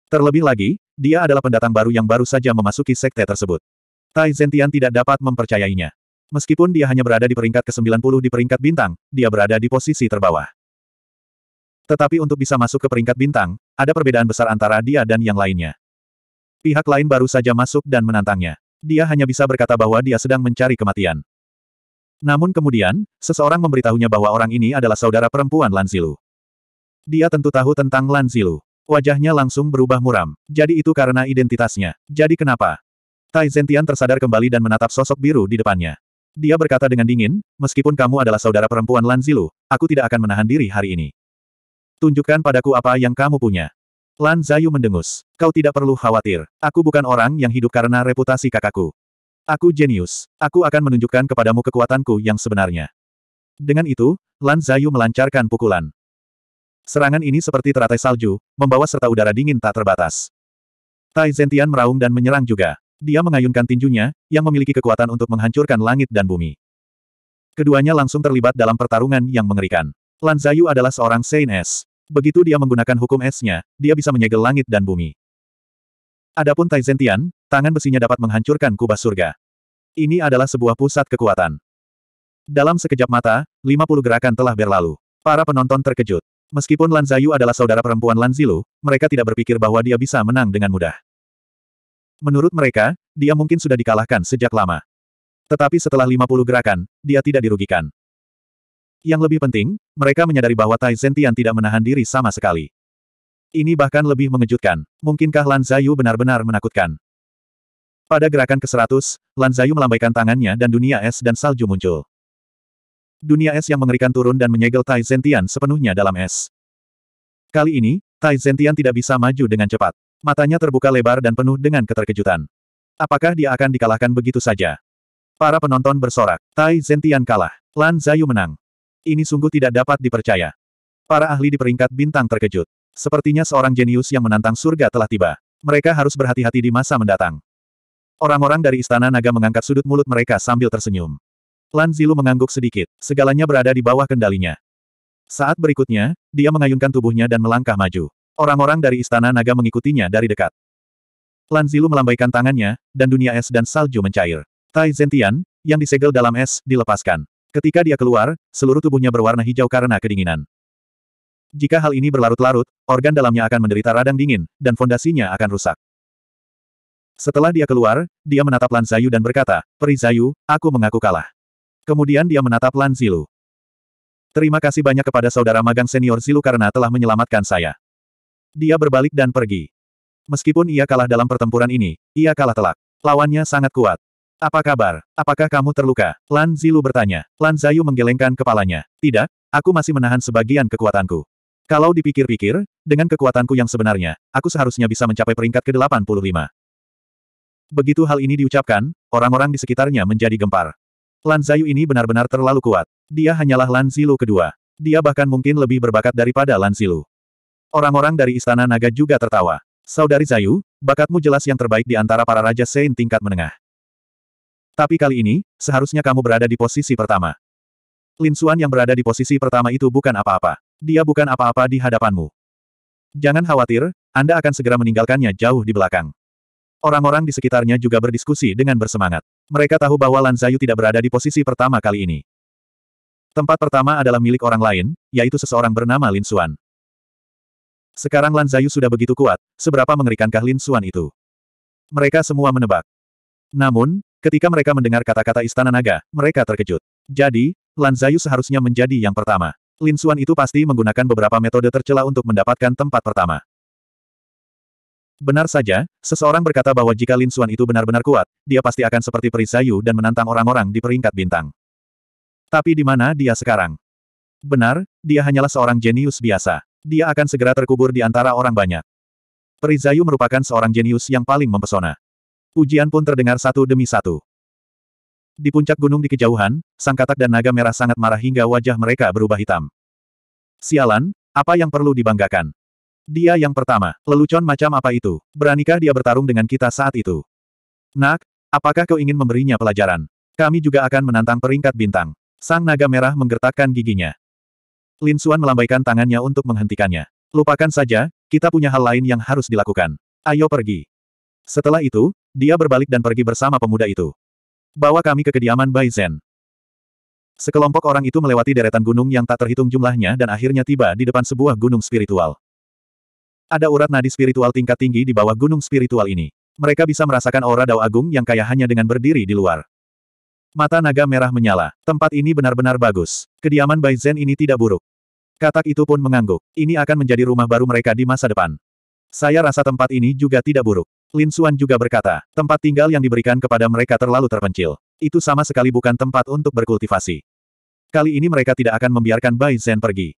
Terlebih lagi, dia adalah pendatang baru yang baru saja memasuki sekte tersebut. Tai Zentian tidak dapat mempercayainya. Meskipun dia hanya berada di peringkat ke-90 di peringkat bintang, dia berada di posisi terbawah. Tetapi untuk bisa masuk ke peringkat bintang, ada perbedaan besar antara dia dan yang lainnya. Pihak lain baru saja masuk dan menantangnya. Dia hanya bisa berkata bahwa dia sedang mencari kematian. Namun kemudian, seseorang memberitahunya bahwa orang ini adalah saudara perempuan Lanzilu. Dia tentu tahu tentang Lanzilu. Wajahnya langsung berubah muram. Jadi itu karena identitasnya. Jadi kenapa? Tai Zentian tersadar kembali dan menatap sosok biru di depannya. Dia berkata dengan dingin, meskipun kamu adalah saudara perempuan Lan Zilu, aku tidak akan menahan diri hari ini. Tunjukkan padaku apa yang kamu punya. Lan Zayu mendengus. Kau tidak perlu khawatir. Aku bukan orang yang hidup karena reputasi kakakku. Aku jenius. Aku akan menunjukkan kepadamu kekuatanku yang sebenarnya. Dengan itu, Lan Zayu melancarkan pukulan. Serangan ini seperti teratai salju, membawa serta udara dingin tak terbatas. Tai Zentian meraung dan menyerang juga dia mengayunkan tinjunya, yang memiliki kekuatan untuk menghancurkan langit dan bumi. Keduanya langsung terlibat dalam pertarungan yang mengerikan. Lan Zayu adalah seorang Saint S. Begitu dia menggunakan hukum esnya, dia bisa menyegel langit dan bumi. Adapun Tai Zentian, tangan besinya dapat menghancurkan kubah surga. Ini adalah sebuah pusat kekuatan. Dalam sekejap mata, 50 gerakan telah berlalu. Para penonton terkejut. Meskipun Lan Zayu adalah saudara perempuan Lan Zilu, mereka tidak berpikir bahwa dia bisa menang dengan mudah. Menurut mereka, dia mungkin sudah dikalahkan sejak lama. Tetapi setelah 50 gerakan, dia tidak dirugikan. Yang lebih penting, mereka menyadari bahwa Tai Zentian tidak menahan diri sama sekali. Ini bahkan lebih mengejutkan. Mungkinkah Lan Zayu benar-benar menakutkan? Pada gerakan ke-100, Lan Zayu melambaikan tangannya dan dunia es dan salju muncul. Dunia es yang mengerikan turun dan menyegel Tai Zentian sepenuhnya dalam es. Kali ini, Tai Zentian tidak bisa maju dengan cepat matanya terbuka lebar dan penuh dengan keterkejutan. Apakah dia akan dikalahkan begitu saja? Para penonton bersorak. Tai Zentian kalah. Lan Zayu menang. Ini sungguh tidak dapat dipercaya. Para ahli di peringkat bintang terkejut. Sepertinya seorang jenius yang menantang surga telah tiba. Mereka harus berhati-hati di masa mendatang. Orang-orang dari Istana Naga mengangkat sudut mulut mereka sambil tersenyum. Lan Zilu mengangguk sedikit, segalanya berada di bawah kendalinya. Saat berikutnya, dia mengayunkan tubuhnya dan melangkah maju. Orang-orang dari Istana Naga mengikutinya dari dekat. Lan Zilu melambaikan tangannya, dan dunia es dan salju mencair. Tai Zentian, yang disegel dalam es, dilepaskan. Ketika dia keluar, seluruh tubuhnya berwarna hijau karena kedinginan. Jika hal ini berlarut-larut, organ dalamnya akan menderita radang dingin, dan fondasinya akan rusak. Setelah dia keluar, dia menatap Lan Zayu dan berkata, Peri Zayu, aku mengaku kalah. Kemudian dia menatap Lan Zilu. Terima kasih banyak kepada saudara magang senior Zilu karena telah menyelamatkan saya. Dia berbalik dan pergi. Meskipun ia kalah dalam pertempuran ini, ia kalah telak. Lawannya sangat kuat. Apa kabar? Apakah kamu terluka? Lan Zilu bertanya. Lan Zayu menggelengkan kepalanya. Tidak, aku masih menahan sebagian kekuatanku. Kalau dipikir-pikir, dengan kekuatanku yang sebenarnya, aku seharusnya bisa mencapai peringkat ke-85. Begitu hal ini diucapkan, orang-orang di sekitarnya menjadi gempar. Lan Zayu ini benar-benar terlalu kuat. Dia hanyalah Lan Zilu kedua. Dia bahkan mungkin lebih berbakat daripada Lan Zilu. Orang-orang dari Istana Naga juga tertawa. Saudari Zayu, bakatmu jelas yang terbaik di antara para Raja Sein tingkat menengah. Tapi kali ini, seharusnya kamu berada di posisi pertama. Lin Suan yang berada di posisi pertama itu bukan apa-apa. Dia bukan apa-apa di hadapanmu. Jangan khawatir, Anda akan segera meninggalkannya jauh di belakang. Orang-orang di sekitarnya juga berdiskusi dengan bersemangat. Mereka tahu bahwa Lan Zayu tidak berada di posisi pertama kali ini. Tempat pertama adalah milik orang lain, yaitu seseorang bernama Lin Suan. Sekarang Lan Zayu sudah begitu kuat, seberapa mengerikankah Lin Suan itu? Mereka semua menebak. Namun, ketika mereka mendengar kata-kata Istana Naga, mereka terkejut. Jadi, Lan Zayu seharusnya menjadi yang pertama. Lin Xuan itu pasti menggunakan beberapa metode tercela untuk mendapatkan tempat pertama. Benar saja, seseorang berkata bahwa jika Lin Xuan itu benar-benar kuat, dia pasti akan seperti Peri Zayu dan menantang orang-orang di peringkat bintang. Tapi di mana dia sekarang? Benar, dia hanyalah seorang jenius biasa. Dia akan segera terkubur di antara orang banyak. Perizayu merupakan seorang jenius yang paling mempesona. Ujian pun terdengar satu demi satu. Di puncak gunung di kejauhan, sang katak dan naga merah sangat marah hingga wajah mereka berubah hitam. Sialan, apa yang perlu dibanggakan? Dia yang pertama, lelucon macam apa itu? Beranikah dia bertarung dengan kita saat itu? Nak, apakah kau ingin memberinya pelajaran? Kami juga akan menantang peringkat bintang. Sang naga merah menggertakkan giginya. Lin Suan melambaikan tangannya untuk menghentikannya. Lupakan saja, kita punya hal lain yang harus dilakukan. Ayo pergi. Setelah itu, dia berbalik dan pergi bersama pemuda itu. Bawa kami ke kediaman Bai Zen. Sekelompok orang itu melewati deretan gunung yang tak terhitung jumlahnya dan akhirnya tiba di depan sebuah gunung spiritual. Ada urat nadi spiritual tingkat tinggi di bawah gunung spiritual ini. Mereka bisa merasakan aura dao agung yang kaya hanya dengan berdiri di luar. Mata naga merah menyala. Tempat ini benar-benar bagus. Kediaman Bai Zen ini tidak buruk. Katak itu pun mengangguk. Ini akan menjadi rumah baru mereka di masa depan. Saya rasa tempat ini juga tidak buruk. Lin Suan juga berkata, tempat tinggal yang diberikan kepada mereka terlalu terpencil. Itu sama sekali bukan tempat untuk berkultivasi. Kali ini mereka tidak akan membiarkan Bai Zhen pergi.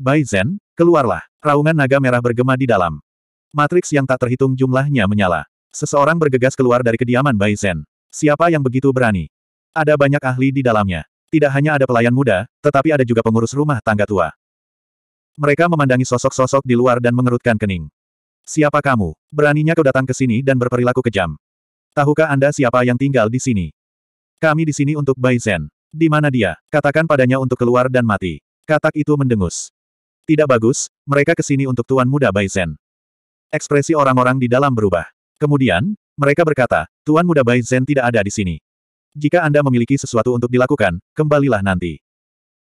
Bai Zhen, keluarlah. Raungan naga merah bergema di dalam. Matriks yang tak terhitung jumlahnya menyala. Seseorang bergegas keluar dari kediaman Bai Zhen. Siapa yang begitu berani? Ada banyak ahli di dalamnya. Tidak hanya ada pelayan muda, tetapi ada juga pengurus rumah tangga tua. Mereka memandangi sosok-sosok di luar dan mengerutkan kening. Siapa kamu? Beraninya kau datang ke sini dan berperilaku kejam. Tahukah Anda siapa yang tinggal di sini? Kami di sini untuk Bai Zen. Di mana dia? Katakan padanya untuk keluar dan mati. Katak itu mendengus. Tidak bagus, mereka ke sini untuk Tuan Muda Bai Zen. Ekspresi orang-orang di dalam berubah. Kemudian, mereka berkata, Tuan Muda Bai Zen tidak ada di sini. Jika Anda memiliki sesuatu untuk dilakukan, kembalilah nanti.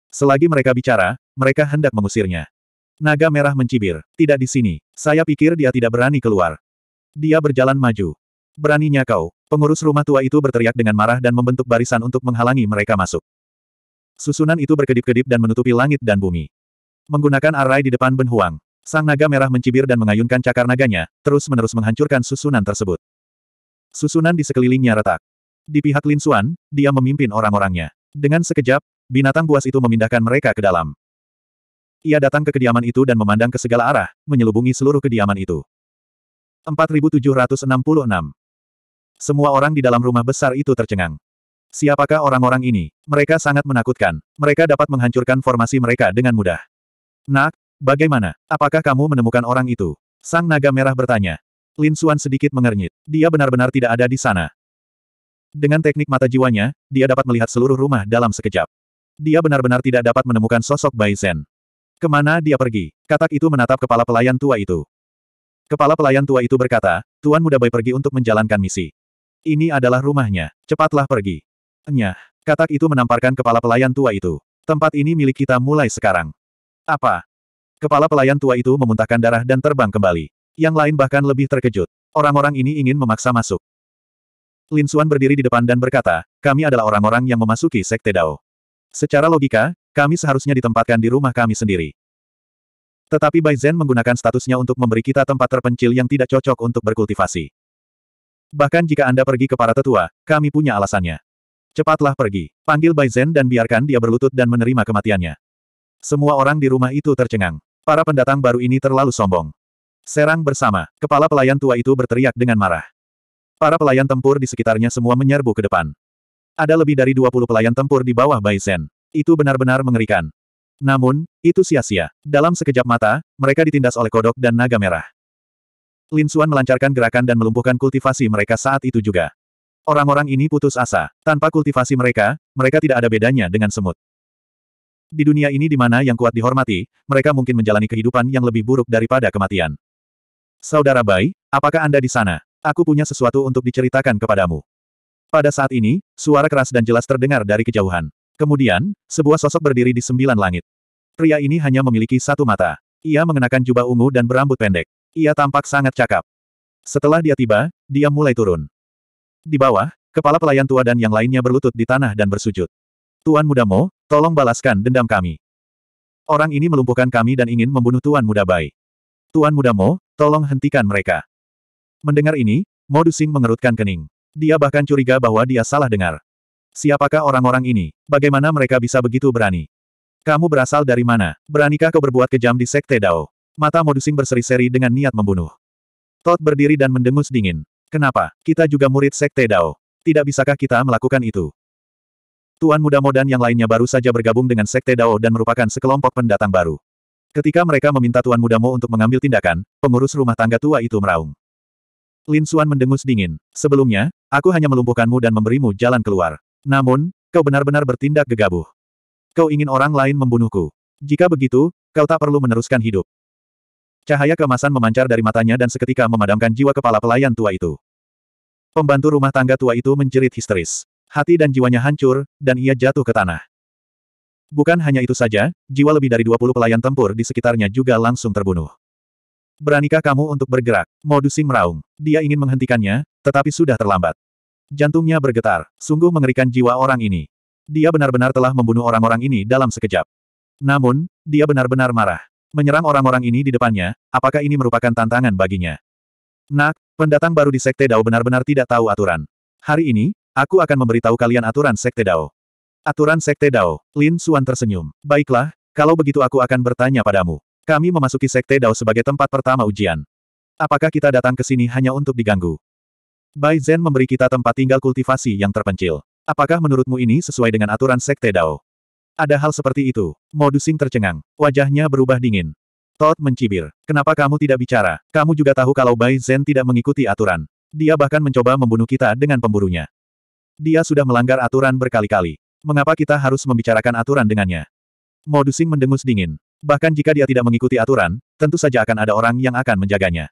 Selagi mereka bicara, mereka hendak mengusirnya. Naga merah mencibir, tidak di sini, saya pikir dia tidak berani keluar. Dia berjalan maju. Beraninya kau, pengurus rumah tua itu berteriak dengan marah dan membentuk barisan untuk menghalangi mereka masuk. Susunan itu berkedip-kedip dan menutupi langit dan bumi. Menggunakan arai di depan Ben Huang, sang naga merah mencibir dan mengayunkan cakar naganya, terus-menerus menghancurkan susunan tersebut. Susunan di sekelilingnya retak. Di pihak Lin Xuan, dia memimpin orang-orangnya. Dengan sekejap, binatang buas itu memindahkan mereka ke dalam. Ia datang ke kediaman itu dan memandang ke segala arah, menyelubungi seluruh kediaman itu. 4766 Semua orang di dalam rumah besar itu tercengang. Siapakah orang-orang ini? Mereka sangat menakutkan. Mereka dapat menghancurkan formasi mereka dengan mudah. Nak, bagaimana? Apakah kamu menemukan orang itu? Sang naga merah bertanya. Lin Xuan sedikit mengernyit. Dia benar-benar tidak ada di sana. Dengan teknik mata jiwanya, dia dapat melihat seluruh rumah dalam sekejap. Dia benar-benar tidak dapat menemukan sosok Bai Zhen. Kemana dia pergi? Katak itu menatap kepala pelayan tua itu. Kepala pelayan tua itu berkata, Tuan Muda Boy pergi untuk menjalankan misi. Ini adalah rumahnya, cepatlah pergi. Nyah, katak itu menamparkan kepala pelayan tua itu. Tempat ini milik kita mulai sekarang. Apa? Kepala pelayan tua itu memuntahkan darah dan terbang kembali. Yang lain bahkan lebih terkejut. Orang-orang ini ingin memaksa masuk. Lin Suan berdiri di depan dan berkata, kami adalah orang-orang yang memasuki Sekte Dao. Secara logika, kami seharusnya ditempatkan di rumah kami sendiri. Tetapi Bai Zhen menggunakan statusnya untuk memberi kita tempat terpencil yang tidak cocok untuk berkultivasi. Bahkan jika Anda pergi ke para tetua, kami punya alasannya. Cepatlah pergi, panggil Bai Zhen dan biarkan dia berlutut dan menerima kematiannya. Semua orang di rumah itu tercengang. Para pendatang baru ini terlalu sombong. Serang bersama, kepala pelayan tua itu berteriak dengan marah. Para pelayan tempur di sekitarnya semua menyerbu ke depan. Ada lebih dari 20 pelayan tempur di bawah Bai Zhen. Itu benar-benar mengerikan. Namun, itu sia-sia. Dalam sekejap mata, mereka ditindas oleh kodok dan naga merah. Lin Xuan melancarkan gerakan dan melumpuhkan kultivasi mereka saat itu juga. Orang-orang ini putus asa. Tanpa kultivasi mereka, mereka tidak ada bedanya dengan semut. Di dunia ini di mana yang kuat dihormati, mereka mungkin menjalani kehidupan yang lebih buruk daripada kematian. Saudara Bai, apakah Anda di sana? Aku punya sesuatu untuk diceritakan kepadamu. Pada saat ini, suara keras dan jelas terdengar dari kejauhan. Kemudian, sebuah sosok berdiri di sembilan langit. Pria ini hanya memiliki satu mata. Ia mengenakan jubah ungu dan berambut pendek. Ia tampak sangat cakap. Setelah dia tiba, dia mulai turun. Di bawah, kepala pelayan tua dan yang lainnya berlutut di tanah dan bersujud. Tuan Muda Mo, tolong balaskan dendam kami. Orang ini melumpuhkan kami dan ingin membunuh Tuan Muda Bai. Tuan Muda Mo, tolong hentikan mereka. Mendengar ini, Mo Dusing mengerutkan kening. Dia bahkan curiga bahwa dia salah dengar. Siapakah orang-orang ini? Bagaimana mereka bisa begitu berani? Kamu berasal dari mana? Beranikah kau berbuat kejam di Sekte Dao? Mata modusing berseri-seri dengan niat membunuh. Todd berdiri dan mendengus dingin. Kenapa? Kita juga murid Sekte Dao. Tidak bisakah kita melakukan itu? Tuan muda Modan yang lainnya baru saja bergabung dengan Sekte Dao dan merupakan sekelompok pendatang baru. Ketika mereka meminta Tuan muda Mo untuk mengambil tindakan, pengurus rumah tangga tua itu meraung. Lin Xuan mendengus dingin. Sebelumnya, aku hanya melumpuhkanmu dan memberimu jalan keluar. Namun, kau benar-benar bertindak gegabah. Kau ingin orang lain membunuhku. Jika begitu, kau tak perlu meneruskan hidup. Cahaya kemasan memancar dari matanya dan seketika memadamkan jiwa kepala pelayan tua itu. Pembantu rumah tangga tua itu menjerit histeris. Hati dan jiwanya hancur, dan ia jatuh ke tanah. Bukan hanya itu saja, jiwa lebih dari 20 pelayan tempur di sekitarnya juga langsung terbunuh. Beranikah kamu untuk bergerak? Modusi meraung. Dia ingin menghentikannya, tetapi sudah terlambat. Jantungnya bergetar, sungguh mengerikan jiwa orang ini. Dia benar-benar telah membunuh orang-orang ini dalam sekejap. Namun, dia benar-benar marah. Menyerang orang-orang ini di depannya, apakah ini merupakan tantangan baginya? Nak, pendatang baru di Sekte Dao benar-benar tidak tahu aturan. Hari ini, aku akan memberitahu kalian aturan Sekte Dao. Aturan Sekte Dao, Lin Suan tersenyum. Baiklah, kalau begitu aku akan bertanya padamu. Kami memasuki Sekte Dao sebagai tempat pertama ujian. Apakah kita datang ke sini hanya untuk diganggu? Bai Zen memberi kita tempat tinggal kultivasi yang terpencil. Apakah menurutmu ini sesuai dengan aturan Sekte Dao? Ada hal seperti itu. Modusing tercengang. Wajahnya berubah dingin. Todd mencibir. Kenapa kamu tidak bicara? Kamu juga tahu kalau Bai Zen tidak mengikuti aturan. Dia bahkan mencoba membunuh kita dengan pemburunya. Dia sudah melanggar aturan berkali-kali. Mengapa kita harus membicarakan aturan dengannya? Modusing mendengus dingin. Bahkan jika dia tidak mengikuti aturan, tentu saja akan ada orang yang akan menjaganya.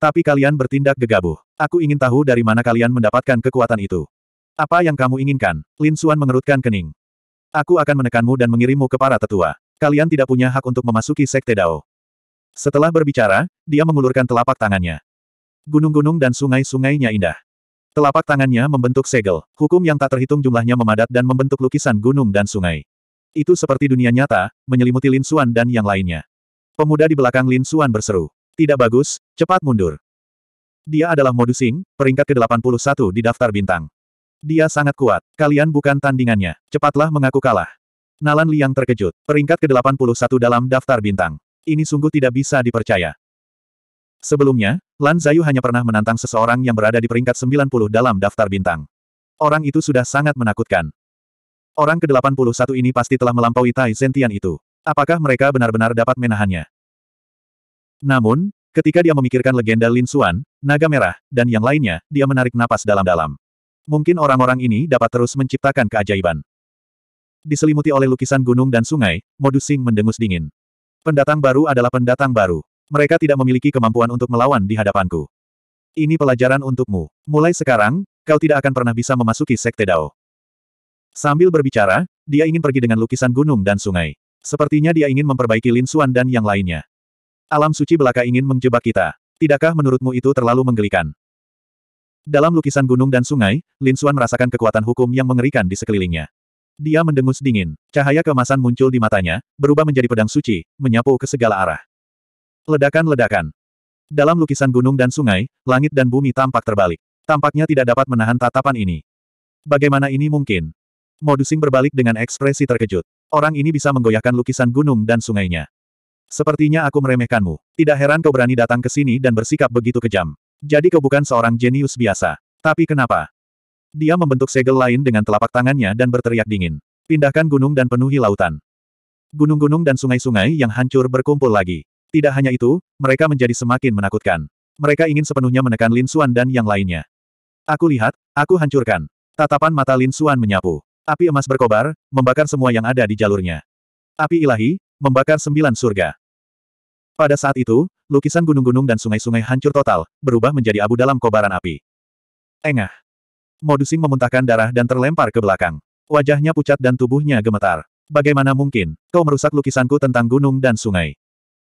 Tapi kalian bertindak gegabah. Aku ingin tahu dari mana kalian mendapatkan kekuatan itu. Apa yang kamu inginkan? Lin Suan mengerutkan kening. Aku akan menekanmu dan mengirimmu ke para tetua. Kalian tidak punya hak untuk memasuki Sekte Dao. Setelah berbicara, dia mengulurkan telapak tangannya. Gunung-gunung dan sungai-sungainya indah. Telapak tangannya membentuk segel, hukum yang tak terhitung jumlahnya memadat dan membentuk lukisan gunung dan sungai. Itu seperti dunia nyata, menyelimuti Lin Xuan dan yang lainnya. Pemuda di belakang Lin Xuan berseru. Tidak bagus, cepat mundur. Dia adalah modusing, peringkat ke-81 di daftar bintang. Dia sangat kuat, kalian bukan tandingannya, cepatlah mengaku kalah. Nalan Liang terkejut, peringkat ke-81 dalam daftar bintang. Ini sungguh tidak bisa dipercaya. Sebelumnya, Lan Zayu hanya pernah menantang seseorang yang berada di peringkat 90 dalam daftar bintang. Orang itu sudah sangat menakutkan. Orang ke-81 ini pasti telah melampaui Tai Zentian itu. Apakah mereka benar-benar dapat menahannya? Namun, ketika dia memikirkan legenda Lin Xuan, naga merah, dan yang lainnya, dia menarik napas dalam-dalam. Mungkin orang-orang ini dapat terus menciptakan keajaiban. Diselimuti oleh lukisan gunung dan sungai, Sing mendengus dingin. Pendatang baru adalah pendatang baru. Mereka tidak memiliki kemampuan untuk melawan di hadapanku. Ini pelajaran untukmu. Mulai sekarang, kau tidak akan pernah bisa memasuki Sekte Dao. Sambil berbicara, dia ingin pergi dengan lukisan gunung dan sungai. Sepertinya dia ingin memperbaiki Lin Xuan dan yang lainnya. Alam suci belaka ingin menjebak kita. Tidakkah menurutmu itu terlalu menggelikan? Dalam lukisan gunung dan sungai, Lin Xuan merasakan kekuatan hukum yang mengerikan di sekelilingnya. Dia mendengus dingin, cahaya kemasan muncul di matanya, berubah menjadi pedang suci, menyapu ke segala arah. Ledakan-ledakan. Dalam lukisan gunung dan sungai, langit dan bumi tampak terbalik. Tampaknya tidak dapat menahan tatapan ini. Bagaimana ini mungkin? Modusing berbalik dengan ekspresi terkejut. Orang ini bisa menggoyahkan lukisan gunung dan sungainya. Sepertinya aku meremehkanmu. Tidak heran kau berani datang ke sini dan bersikap begitu kejam. Jadi kau bukan seorang jenius biasa. Tapi kenapa? Dia membentuk segel lain dengan telapak tangannya dan berteriak dingin. Pindahkan gunung dan penuhi lautan. Gunung-gunung dan sungai-sungai yang hancur berkumpul lagi. Tidak hanya itu, mereka menjadi semakin menakutkan. Mereka ingin sepenuhnya menekan Lin Xuan dan yang lainnya. Aku lihat, aku hancurkan. Tatapan mata Lin Xuan menyapu. Api emas berkobar, membakar semua yang ada di jalurnya. Api ilahi, membakar sembilan surga. Pada saat itu, lukisan gunung-gunung dan sungai-sungai hancur total, berubah menjadi abu dalam kobaran api. Engah. Modusing memuntahkan darah dan terlempar ke belakang. Wajahnya pucat dan tubuhnya gemetar. Bagaimana mungkin, kau merusak lukisanku tentang gunung dan sungai.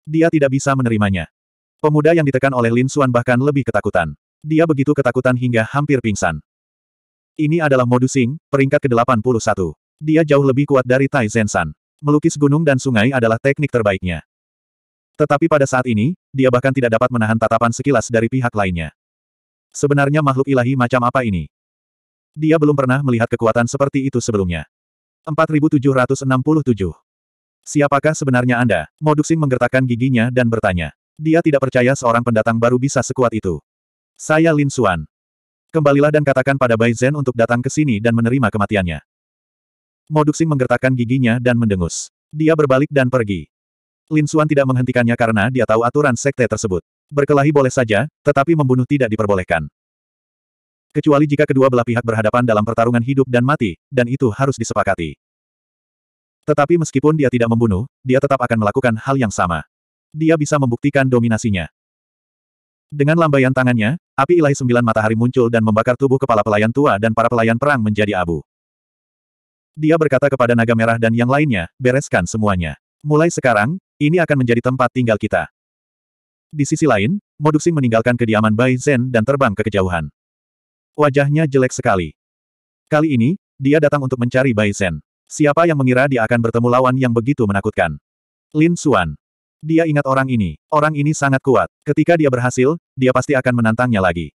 Dia tidak bisa menerimanya. Pemuda yang ditekan oleh Lin Xuan bahkan lebih ketakutan. Dia begitu ketakutan hingga hampir pingsan. Ini adalah modusing, peringkat ke-81. Dia jauh lebih kuat dari Tai Zhen San. Melukis gunung dan sungai adalah teknik terbaiknya. Tetapi pada saat ini, dia bahkan tidak dapat menahan tatapan sekilas dari pihak lainnya. Sebenarnya makhluk ilahi macam apa ini? Dia belum pernah melihat kekuatan seperti itu sebelumnya. 4767. Siapakah sebenarnya Anda? Moduxing menggertakkan giginya dan bertanya. Dia tidak percaya seorang pendatang baru bisa sekuat itu. Saya Lin Xuan. Kembalilah dan katakan pada Bai Zhen untuk datang ke sini dan menerima kematiannya. Moduxing menggertakkan giginya dan mendengus. Dia berbalik dan pergi. Lin Suan tidak menghentikannya karena dia tahu aturan sekte tersebut. Berkelahi boleh saja, tetapi membunuh tidak diperbolehkan. Kecuali jika kedua belah pihak berhadapan dalam pertarungan hidup dan mati, dan itu harus disepakati. Tetapi meskipun dia tidak membunuh, dia tetap akan melakukan hal yang sama. Dia bisa membuktikan dominasinya. Dengan lambaian tangannya, api ilahi sembilan matahari muncul dan membakar tubuh kepala pelayan tua dan para pelayan perang menjadi abu. Dia berkata kepada naga merah dan yang lainnya, bereskan semuanya. Mulai sekarang, ini akan menjadi tempat tinggal kita. Di sisi lain, Moduxing meninggalkan kediaman Bai Zhen dan terbang ke kejauhan. Wajahnya jelek sekali. Kali ini, dia datang untuk mencari Bai Zhen. Siapa yang mengira dia akan bertemu lawan yang begitu menakutkan? Lin Xuan. Dia ingat orang ini. Orang ini sangat kuat. Ketika dia berhasil, dia pasti akan menantangnya lagi.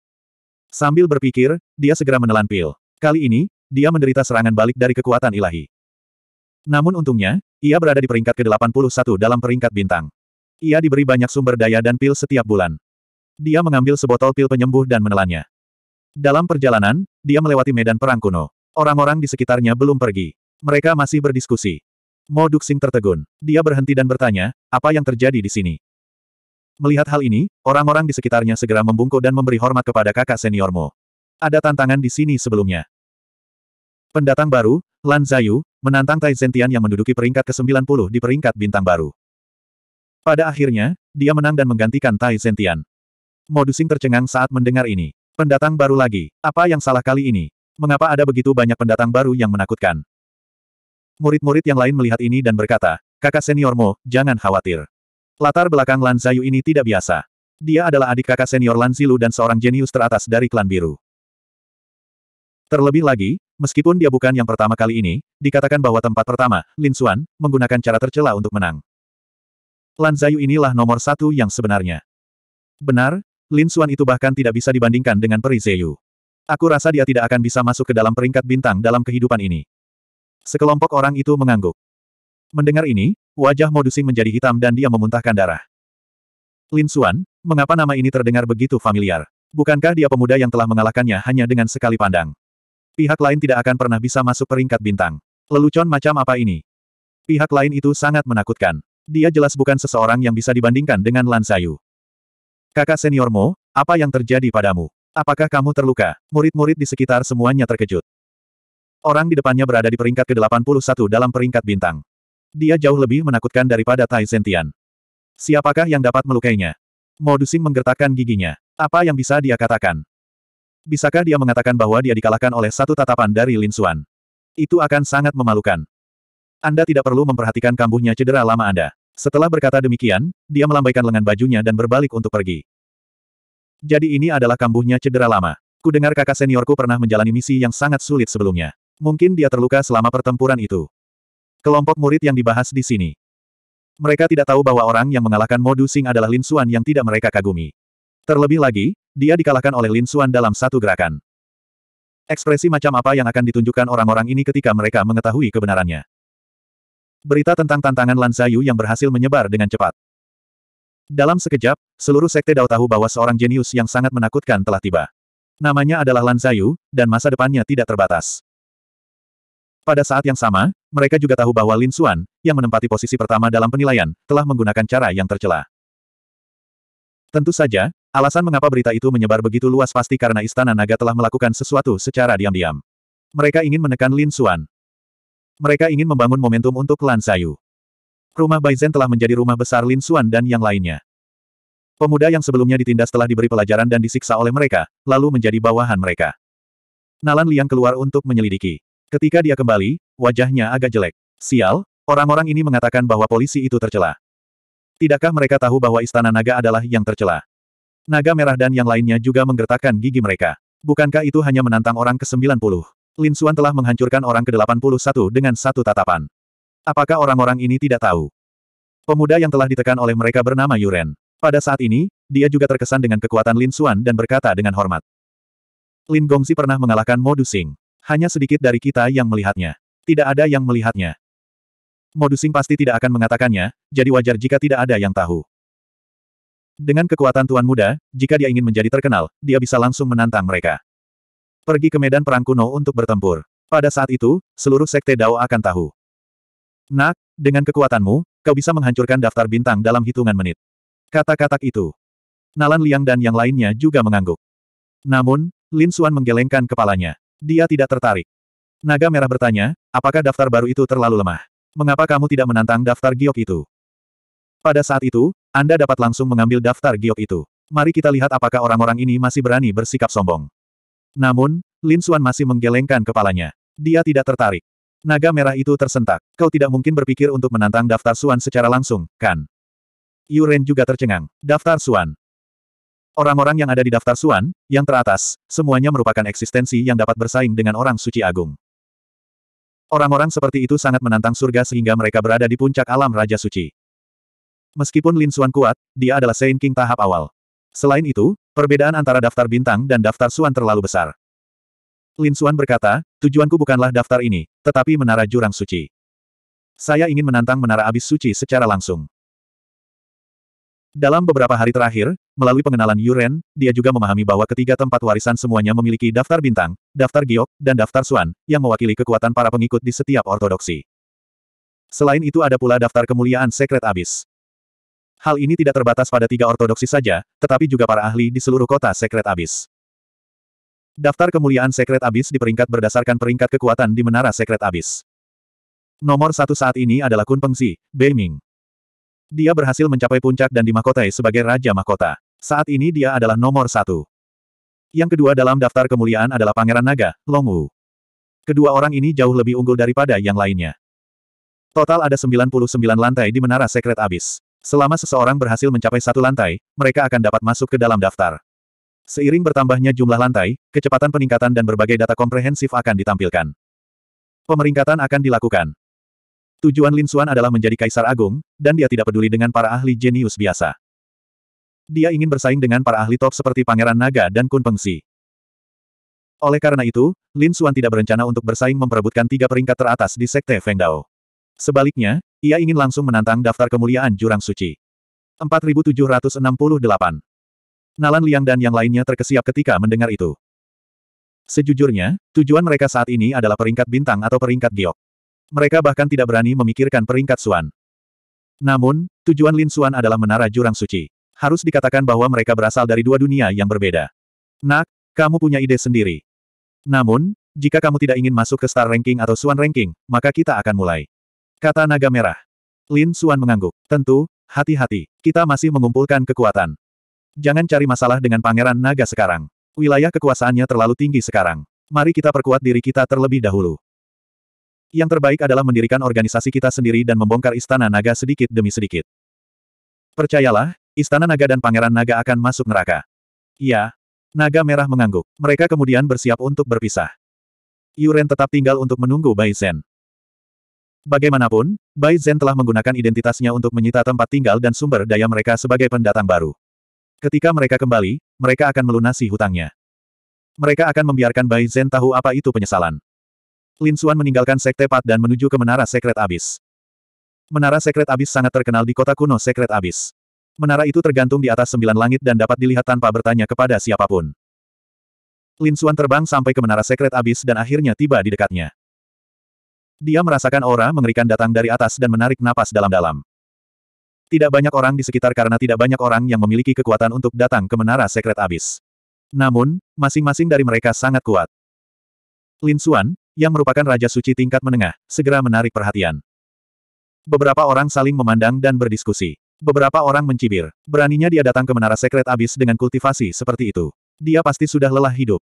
Sambil berpikir, dia segera menelan pil. Kali ini, dia menderita serangan balik dari kekuatan ilahi. Namun untungnya, ia berada di peringkat ke-81 dalam peringkat bintang. Ia diberi banyak sumber daya dan pil setiap bulan. Dia mengambil sebotol pil penyembuh dan menelannya. Dalam perjalanan, dia melewati medan perang kuno. Orang-orang di sekitarnya belum pergi. Mereka masih berdiskusi. Mo Duxing tertegun. Dia berhenti dan bertanya, apa yang terjadi di sini? Melihat hal ini, orang-orang di sekitarnya segera membungkuk dan memberi hormat kepada kakak senior Mo. Ada tantangan di sini sebelumnya. Pendatang baru, Lan Zayu, menantang Tai Zentian yang menduduki peringkat ke-90 di peringkat bintang baru. Pada akhirnya, dia menang dan menggantikan Tai Zentian. Modusing tercengang saat mendengar ini. Pendatang baru lagi, apa yang salah kali ini? Mengapa ada begitu banyak pendatang baru yang menakutkan? Murid-murid yang lain melihat ini dan berkata, kakak seniormu, jangan khawatir. Latar belakang Lan Zayu ini tidak biasa. Dia adalah adik kakak senior Lan Zilu dan seorang jenius teratas dari klan biru. Terlebih lagi, Meskipun dia bukan yang pertama kali ini, dikatakan bahwa tempat pertama, Lin Xuan, menggunakan cara tercela untuk menang. Lan Zayu inilah nomor satu yang sebenarnya. Benar, Lin Xuan itu bahkan tidak bisa dibandingkan dengan Peri Zeyu. Aku rasa dia tidak akan bisa masuk ke dalam peringkat bintang dalam kehidupan ini. Sekelompok orang itu mengangguk. Mendengar ini, wajah Modusing menjadi hitam dan dia memuntahkan darah. Lin Xuan, mengapa nama ini terdengar begitu familiar? Bukankah dia pemuda yang telah mengalahkannya hanya dengan sekali pandang? Pihak lain tidak akan pernah bisa masuk peringkat bintang. Lelucon macam apa ini? Pihak lain itu sangat menakutkan. Dia jelas bukan seseorang yang bisa dibandingkan dengan Lansayu. Kakak seniormu, apa yang terjadi padamu? Apakah kamu terluka? Murid-murid di sekitar semuanya terkejut. Orang di depannya berada di peringkat ke-81 dalam peringkat bintang. Dia jauh lebih menakutkan daripada Tai Sentian. Siapakah yang dapat melukainya? Modusing menggertakkan giginya. Apa yang bisa dia katakan? Bisakah dia mengatakan bahwa dia dikalahkan oleh satu tatapan dari Lin Xuan? Itu akan sangat memalukan. Anda tidak perlu memperhatikan kambuhnya cedera lama Anda. Setelah berkata demikian, dia melambaikan lengan bajunya dan berbalik untuk pergi. Jadi ini adalah kambuhnya cedera lama. Ku dengar kakak seniorku pernah menjalani misi yang sangat sulit sebelumnya. Mungkin dia terluka selama pertempuran itu. Kelompok murid yang dibahas di sini. Mereka tidak tahu bahwa orang yang mengalahkan Modu Sing adalah Lin Xuan yang tidak mereka kagumi. Terlebih lagi, dia dikalahkan oleh Lin Xuan dalam satu gerakan. Ekspresi macam apa yang akan ditunjukkan orang-orang ini ketika mereka mengetahui kebenarannya. Berita tentang tantangan Lan Zayu yang berhasil menyebar dengan cepat. Dalam sekejap, seluruh sekte Dao tahu bahwa seorang jenius yang sangat menakutkan telah tiba. Namanya adalah Lan Zayu, dan masa depannya tidak terbatas. Pada saat yang sama, mereka juga tahu bahwa Lin Xuan, yang menempati posisi pertama dalam penilaian, telah menggunakan cara yang tercela. Tentu saja, Alasan mengapa berita itu menyebar begitu luas pasti karena Istana Naga telah melakukan sesuatu secara diam-diam. Mereka ingin menekan Lin Xuan. Mereka ingin membangun momentum untuk Lan Sayu. Rumah Baizen telah menjadi rumah besar Lin Xuan dan yang lainnya. Pemuda yang sebelumnya ditindas telah diberi pelajaran dan disiksa oleh mereka, lalu menjadi bawahan mereka. Nalan Liang keluar untuk menyelidiki. Ketika dia kembali, wajahnya agak jelek. Sial, orang-orang ini mengatakan bahwa polisi itu tercela. Tidakkah mereka tahu bahwa Istana Naga adalah yang tercela? Naga merah dan yang lainnya juga menggertakkan gigi mereka. Bukankah itu hanya menantang orang ke-90? Lin Suan telah menghancurkan orang ke-81 dengan satu tatapan. Apakah orang-orang ini tidak tahu? Pemuda yang telah ditekan oleh mereka bernama Yuren. Pada saat ini, dia juga terkesan dengan kekuatan Lin Suan dan berkata dengan hormat. Lin Gongsi pernah mengalahkan Modusing. Hanya sedikit dari kita yang melihatnya. Tidak ada yang melihatnya. Modusing pasti tidak akan mengatakannya, jadi wajar jika tidak ada yang tahu. Dengan kekuatan Tuan Muda, jika dia ingin menjadi terkenal, dia bisa langsung menantang mereka. Pergi ke medan perang kuno untuk bertempur. Pada saat itu, seluruh sekte Dao akan tahu. Nak, dengan kekuatanmu, kau bisa menghancurkan daftar bintang dalam hitungan menit. kata kata itu. Nalan Liang dan yang lainnya juga mengangguk. Namun, Lin Xuan menggelengkan kepalanya. Dia tidak tertarik. Naga Merah bertanya, apakah daftar baru itu terlalu lemah? Mengapa kamu tidak menantang daftar giok itu? Pada saat itu, Anda dapat langsung mengambil daftar giok itu. Mari kita lihat apakah orang-orang ini masih berani bersikap sombong. Namun, Lin Xuan masih menggelengkan kepalanya. Dia tidak tertarik. Naga merah itu tersentak. Kau tidak mungkin berpikir untuk menantang daftar Xuan secara langsung, kan? Yuren juga tercengang. Daftar Xuan. Orang-orang yang ada di daftar Xuan, yang teratas, semuanya merupakan eksistensi yang dapat bersaing dengan orang suci agung. Orang-orang seperti itu sangat menantang surga sehingga mereka berada di puncak alam Raja Suci. Meskipun Lin Suan kuat, dia adalah Saint King tahap awal. Selain itu, perbedaan antara daftar bintang dan daftar Suan terlalu besar. Lin Suan berkata, tujuanku bukanlah daftar ini, tetapi menara jurang suci. Saya ingin menantang menara abis suci secara langsung. Dalam beberapa hari terakhir, melalui pengenalan Yuren, dia juga memahami bahwa ketiga tempat warisan semuanya memiliki daftar bintang, daftar giok, dan daftar suan, yang mewakili kekuatan para pengikut di setiap ortodoksi. Selain itu ada pula daftar kemuliaan sekret abis. Hal ini tidak terbatas pada tiga ortodoksi saja, tetapi juga para ahli di seluruh kota sekret abis. Daftar kemuliaan sekret abis diperingkat berdasarkan peringkat kekuatan di menara sekret abis. Nomor satu saat ini adalah Kun Pengzi, Beiming. Dia berhasil mencapai puncak dan dimahkotai sebagai Raja Mahkota. Saat ini dia adalah nomor satu. Yang kedua dalam daftar kemuliaan adalah Pangeran Naga, Long Wu. Kedua orang ini jauh lebih unggul daripada yang lainnya. Total ada 99 lantai di menara sekret abis. Selama seseorang berhasil mencapai satu lantai, mereka akan dapat masuk ke dalam daftar. Seiring bertambahnya jumlah lantai, kecepatan peningkatan dan berbagai data komprehensif akan ditampilkan. Pemeringkatan akan dilakukan. Tujuan Lin Xuan adalah menjadi kaisar agung, dan dia tidak peduli dengan para ahli jenius biasa. Dia ingin bersaing dengan para ahli top seperti Pangeran Naga dan Kun Pengsi. Oleh karena itu, Lin Xuan tidak berencana untuk bersaing memperebutkan tiga peringkat teratas di Sekte Feng Dao. Sebaliknya, ia ingin langsung menantang daftar kemuliaan Jurang Suci. 4768. Nalan Liang dan yang lainnya terkesiap ketika mendengar itu. Sejujurnya, tujuan mereka saat ini adalah peringkat bintang atau peringkat giok. Mereka bahkan tidak berani memikirkan peringkat Suan. Namun, tujuan Lin Suan adalah menara jurang suci. Harus dikatakan bahwa mereka berasal dari dua dunia yang berbeda. Nak, kamu punya ide sendiri. Namun, jika kamu tidak ingin masuk ke star ranking atau Suan ranking, maka kita akan mulai. Kata naga merah. Lin Suan mengangguk. Tentu, hati-hati, kita masih mengumpulkan kekuatan. Jangan cari masalah dengan pangeran naga sekarang. Wilayah kekuasaannya terlalu tinggi sekarang. Mari kita perkuat diri kita terlebih dahulu. Yang terbaik adalah mendirikan organisasi kita sendiri dan membongkar istana naga sedikit demi sedikit. Percayalah, istana naga dan pangeran naga akan masuk neraka. ya Naga merah mengangguk. Mereka kemudian bersiap untuk berpisah. Yuren tetap tinggal untuk menunggu Bai Zen. Bagaimanapun, Bai Zhen telah menggunakan identitasnya untuk menyita tempat tinggal dan sumber daya mereka sebagai pendatang baru. Ketika mereka kembali, mereka akan melunasi hutangnya. Mereka akan membiarkan Bai Zhen tahu apa itu penyesalan. Lin Xuan meninggalkan Sekte Pat dan menuju ke Menara Sekret Abis. Menara Sekret Abis sangat terkenal di kota kuno Sekret Abis. Menara itu tergantung di atas sembilan langit dan dapat dilihat tanpa bertanya kepada siapapun. Lin Xuan terbang sampai ke Menara Sekret Abis dan akhirnya tiba di dekatnya. Dia merasakan aura mengerikan datang dari atas dan menarik napas dalam-dalam. Tidak banyak orang di sekitar karena tidak banyak orang yang memiliki kekuatan untuk datang ke menara sekret abis. Namun, masing-masing dari mereka sangat kuat. Lin Xuan, yang merupakan Raja Suci tingkat menengah, segera menarik perhatian. Beberapa orang saling memandang dan berdiskusi. Beberapa orang mencibir. Beraninya dia datang ke menara sekret abis dengan kultivasi seperti itu. Dia pasti sudah lelah hidup.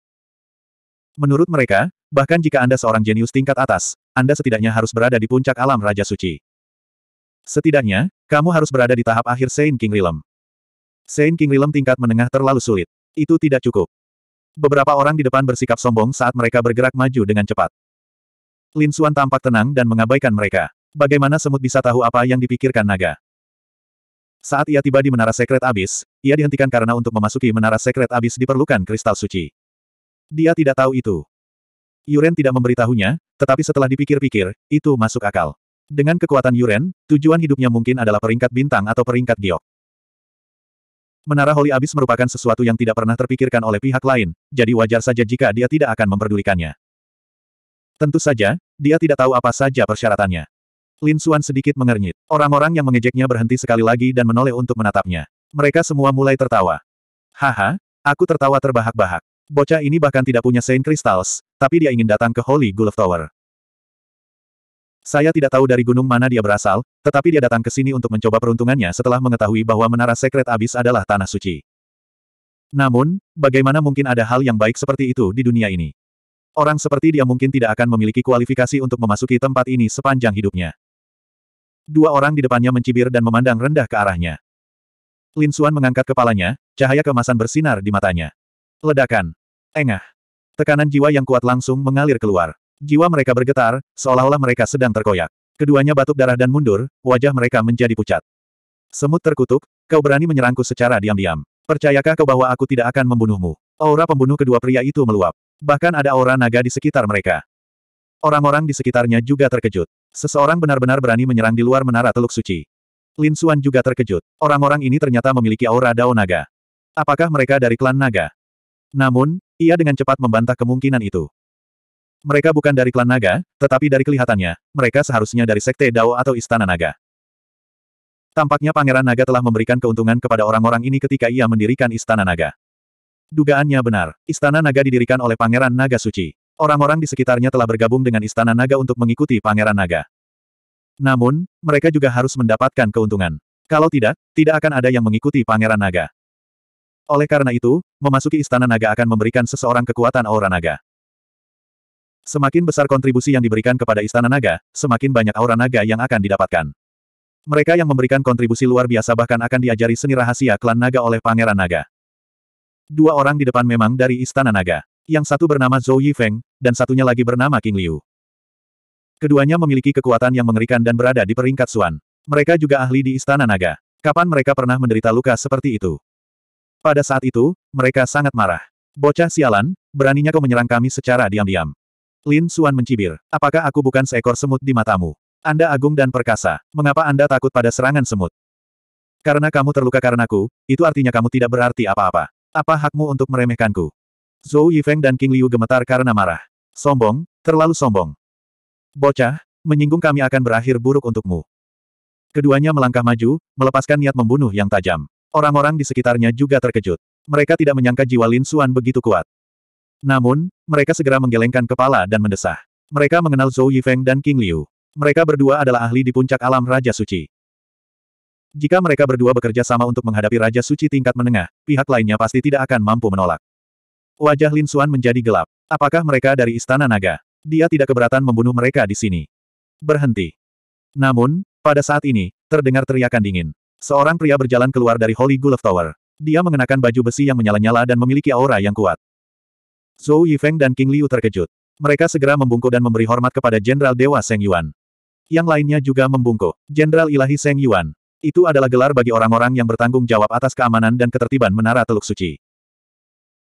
Menurut mereka, bahkan jika Anda seorang jenius tingkat atas, Anda setidaknya harus berada di puncak alam Raja Suci. Setidaknya, kamu harus berada di tahap akhir Saint King Realm. Saint King Realm tingkat menengah terlalu sulit. Itu tidak cukup. Beberapa orang di depan bersikap sombong saat mereka bergerak maju dengan cepat. Lin Xuan tampak tenang dan mengabaikan mereka. Bagaimana semut bisa tahu apa yang dipikirkan naga? Saat ia tiba di Menara Sekret Abis, ia dihentikan karena untuk memasuki Menara Sekret Abis diperlukan kristal suci. Dia tidak tahu itu. Yuren tidak memberitahunya, tetapi setelah dipikir-pikir, itu masuk akal. Dengan kekuatan Yuren, tujuan hidupnya mungkin adalah peringkat bintang atau peringkat giok. Menara Holy Abyss merupakan sesuatu yang tidak pernah terpikirkan oleh pihak lain, jadi wajar saja jika dia tidak akan memperdulikannya. Tentu saja, dia tidak tahu apa saja persyaratannya. Lin Suan sedikit mengernyit. Orang-orang yang mengejeknya berhenti sekali lagi dan menoleh untuk menatapnya. Mereka semua mulai tertawa. Haha, aku tertawa terbahak-bahak. Bocah ini bahkan tidak punya Saint Crystals, tapi dia ingin datang ke Holy Gulf Tower. Saya tidak tahu dari gunung mana dia berasal, tetapi dia datang ke sini untuk mencoba peruntungannya setelah mengetahui bahwa menara Secret Abyss adalah tanah suci. Namun, bagaimana mungkin ada hal yang baik seperti itu di dunia ini? Orang seperti dia mungkin tidak akan memiliki kualifikasi untuk memasuki tempat ini sepanjang hidupnya. Dua orang di depannya mencibir dan memandang rendah ke arahnya. Lin Xuan mengangkat kepalanya, cahaya kemasan bersinar di matanya. Ledakan. Engah. Tekanan jiwa yang kuat langsung mengalir keluar. Jiwa mereka bergetar, seolah-olah mereka sedang terkoyak. Keduanya batuk darah dan mundur, wajah mereka menjadi pucat. Semut terkutuk, kau berani menyerangku secara diam-diam. Percayakah kau bahwa aku tidak akan membunuhmu? Aura pembunuh kedua pria itu meluap. Bahkan ada aura naga di sekitar mereka. Orang-orang di sekitarnya juga terkejut. Seseorang benar-benar berani menyerang di luar menara Teluk Suci. Lin Suan juga terkejut. Orang-orang ini ternyata memiliki aura Dao Naga. Apakah mereka dari klan Naga? Namun, ia dengan cepat membantah kemungkinan itu. Mereka bukan dari klan naga, tetapi dari kelihatannya, mereka seharusnya dari sekte Dao atau istana naga. Tampaknya pangeran naga telah memberikan keuntungan kepada orang-orang ini ketika ia mendirikan istana naga. Dugaannya benar, istana naga didirikan oleh pangeran naga suci. Orang-orang di sekitarnya telah bergabung dengan istana naga untuk mengikuti pangeran naga. Namun, mereka juga harus mendapatkan keuntungan. Kalau tidak, tidak akan ada yang mengikuti pangeran naga. Oleh karena itu, memasuki istana naga akan memberikan seseorang kekuatan aura naga. Semakin besar kontribusi yang diberikan kepada istana naga, semakin banyak aura naga yang akan didapatkan. Mereka yang memberikan kontribusi luar biasa bahkan akan diajari seni rahasia klan naga oleh pangeran naga. Dua orang di depan memang dari istana naga. Yang satu bernama Zhou Yifeng, dan satunya lagi bernama King Liu. Keduanya memiliki kekuatan yang mengerikan dan berada di peringkat Suan. Mereka juga ahli di istana naga. Kapan mereka pernah menderita luka seperti itu? Pada saat itu, mereka sangat marah. Bocah sialan, beraninya kau menyerang kami secara diam-diam. Lin Suan mencibir. Apakah aku bukan seekor semut di matamu? Anda agung dan perkasa. Mengapa Anda takut pada serangan semut? Karena kamu terluka karenaku, itu artinya kamu tidak berarti apa-apa. Apa hakmu untuk meremehkanku? Zhou Yifeng dan King Liu gemetar karena marah. Sombong, terlalu sombong. Bocah, menyinggung kami akan berakhir buruk untukmu. Keduanya melangkah maju, melepaskan niat membunuh yang tajam. Orang-orang di sekitarnya juga terkejut. Mereka tidak menyangka jiwa Lin Xuan begitu kuat. Namun, mereka segera menggelengkan kepala dan mendesah. Mereka mengenal Zhou Yifeng dan King Liu. Mereka berdua adalah ahli di puncak alam Raja Suci. Jika mereka berdua bekerja sama untuk menghadapi Raja Suci tingkat menengah, pihak lainnya pasti tidak akan mampu menolak. Wajah Lin Xuan menjadi gelap. Apakah mereka dari Istana Naga? Dia tidak keberatan membunuh mereka di sini. Berhenti. Namun, pada saat ini, terdengar teriakan dingin. Seorang pria berjalan keluar dari Holy Gulf Tower. Dia mengenakan baju besi yang menyala-nyala dan memiliki aura yang kuat. Zhou Yifeng dan King Liu terkejut. Mereka segera membungkuk dan memberi hormat kepada Jenderal Dewa Seng Yuan. Yang lainnya juga membungkuk. Jenderal Ilahi Seng Yuan. Itu adalah gelar bagi orang-orang yang bertanggung jawab atas keamanan dan ketertiban Menara Teluk Suci.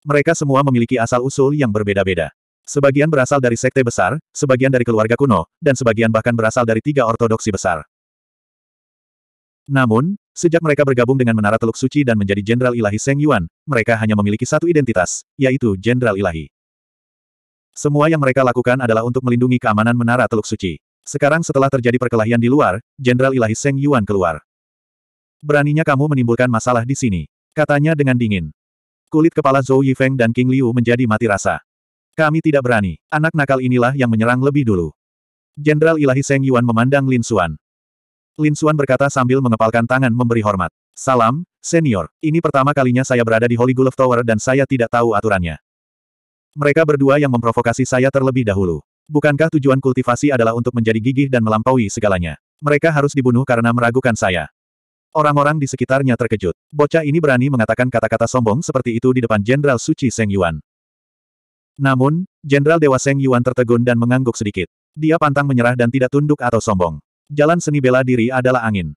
Mereka semua memiliki asal-usul yang berbeda-beda. Sebagian berasal dari sekte besar, sebagian dari keluarga kuno, dan sebagian bahkan berasal dari tiga ortodoksi besar. Namun, Sejak mereka bergabung dengan Menara Teluk Suci dan menjadi Jenderal Ilahi Seng Yuan, mereka hanya memiliki satu identitas, yaitu Jenderal Ilahi. Semua yang mereka lakukan adalah untuk melindungi keamanan Menara Teluk Suci. Sekarang setelah terjadi perkelahian di luar, Jenderal Ilahi Seng Yuan keluar. Beraninya kamu menimbulkan masalah di sini. Katanya dengan dingin. Kulit kepala Zhou Yifeng dan King Liu menjadi mati rasa. Kami tidak berani. Anak nakal inilah yang menyerang lebih dulu. Jenderal Ilahi Seng Yuan memandang Lin Xuan. Lin Suan berkata sambil mengepalkan tangan memberi hormat. Salam, senior. Ini pertama kalinya saya berada di Holy Gulf Tower dan saya tidak tahu aturannya. Mereka berdua yang memprovokasi saya terlebih dahulu. Bukankah tujuan kultivasi adalah untuk menjadi gigih dan melampaui segalanya? Mereka harus dibunuh karena meragukan saya. Orang-orang di sekitarnya terkejut. Bocah ini berani mengatakan kata-kata sombong seperti itu di depan Jenderal Suci Seng Yuan. Namun, Jenderal Dewa Seng Yuan tertegun dan mengangguk sedikit. Dia pantang menyerah dan tidak tunduk atau sombong. Jalan seni bela diri adalah angin.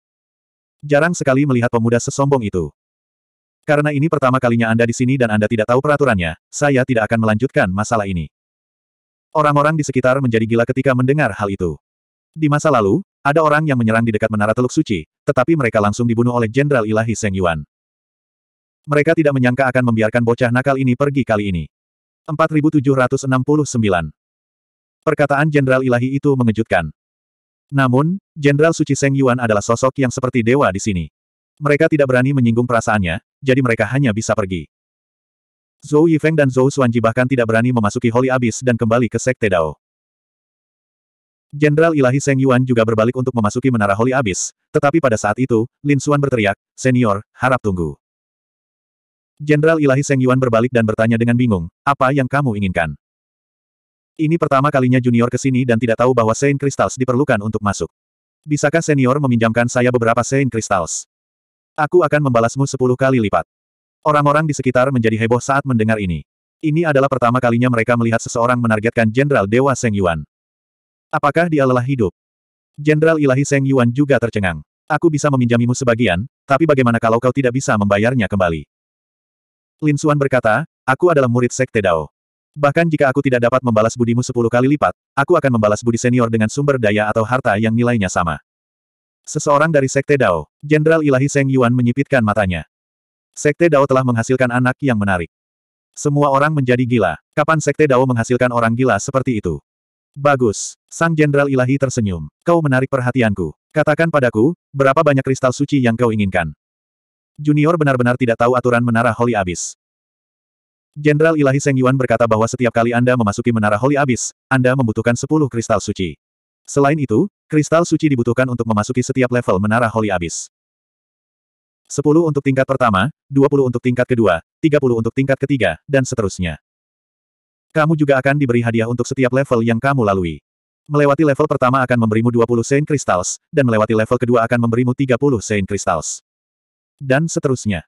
Jarang sekali melihat pemuda sesombong itu. Karena ini pertama kalinya Anda di sini dan Anda tidak tahu peraturannya, saya tidak akan melanjutkan masalah ini. Orang-orang di sekitar menjadi gila ketika mendengar hal itu. Di masa lalu, ada orang yang menyerang di dekat menara Teluk Suci, tetapi mereka langsung dibunuh oleh Jenderal Ilahi Seng Yuan. Mereka tidak menyangka akan membiarkan bocah nakal ini pergi kali ini. 4769 Perkataan Jenderal Ilahi itu mengejutkan. Namun, Jenderal Suci Seng Yuan adalah sosok yang seperti dewa di sini. Mereka tidak berani menyinggung perasaannya, jadi mereka hanya bisa pergi. Zhou Yifeng dan Zhou Xuanji bahkan tidak berani memasuki Holy Abyss dan kembali ke Sekte Dao. Jenderal Ilahi Seng Yuan juga berbalik untuk memasuki Menara Holy Abyss, tetapi pada saat itu, Lin Xuan berteriak, Senior, harap tunggu. Jenderal Ilahi Seng Yuan berbalik dan bertanya dengan bingung, apa yang kamu inginkan? Ini pertama kalinya junior ke sini dan tidak tahu bahwa Saint Crystals diperlukan untuk masuk. Bisakah senior meminjamkan saya beberapa Saint Crystals? Aku akan membalasmu sepuluh kali lipat. Orang-orang di sekitar menjadi heboh saat mendengar ini. Ini adalah pertama kalinya mereka melihat seseorang menargetkan Jenderal Dewa Seng Yuan. Apakah dia lelah hidup? Jenderal Ilahi Seng Yuan juga tercengang. Aku bisa meminjamimu sebagian, tapi bagaimana kalau kau tidak bisa membayarnya kembali? Lin Xuan berkata, aku adalah murid Sekte Dao. Bahkan jika aku tidak dapat membalas budimu sepuluh kali lipat, aku akan membalas budi senior dengan sumber daya atau harta yang nilainya sama. Seseorang dari Sekte Dao, Jenderal Ilahi Seng Yuan menyipitkan matanya. Sekte Dao telah menghasilkan anak yang menarik. Semua orang menjadi gila. Kapan Sekte Dao menghasilkan orang gila seperti itu? Bagus. Sang Jenderal Ilahi tersenyum. Kau menarik perhatianku. Katakan padaku, berapa banyak kristal suci yang kau inginkan? Junior benar-benar tidak tahu aturan menara Holy Abyss. Jenderal Ilahi Seng Yuan berkata bahwa setiap kali Anda memasuki menara Holy Abyss, Anda membutuhkan 10 kristal suci. Selain itu, kristal suci dibutuhkan untuk memasuki setiap level menara Holy Abyss. 10 untuk tingkat pertama, 20 untuk tingkat kedua, 30 untuk tingkat ketiga, dan seterusnya. Kamu juga akan diberi hadiah untuk setiap level yang kamu lalui. Melewati level pertama akan memberimu 20 Saint Crystals, dan melewati level kedua akan memberimu 30 Saint Crystals. Dan seterusnya.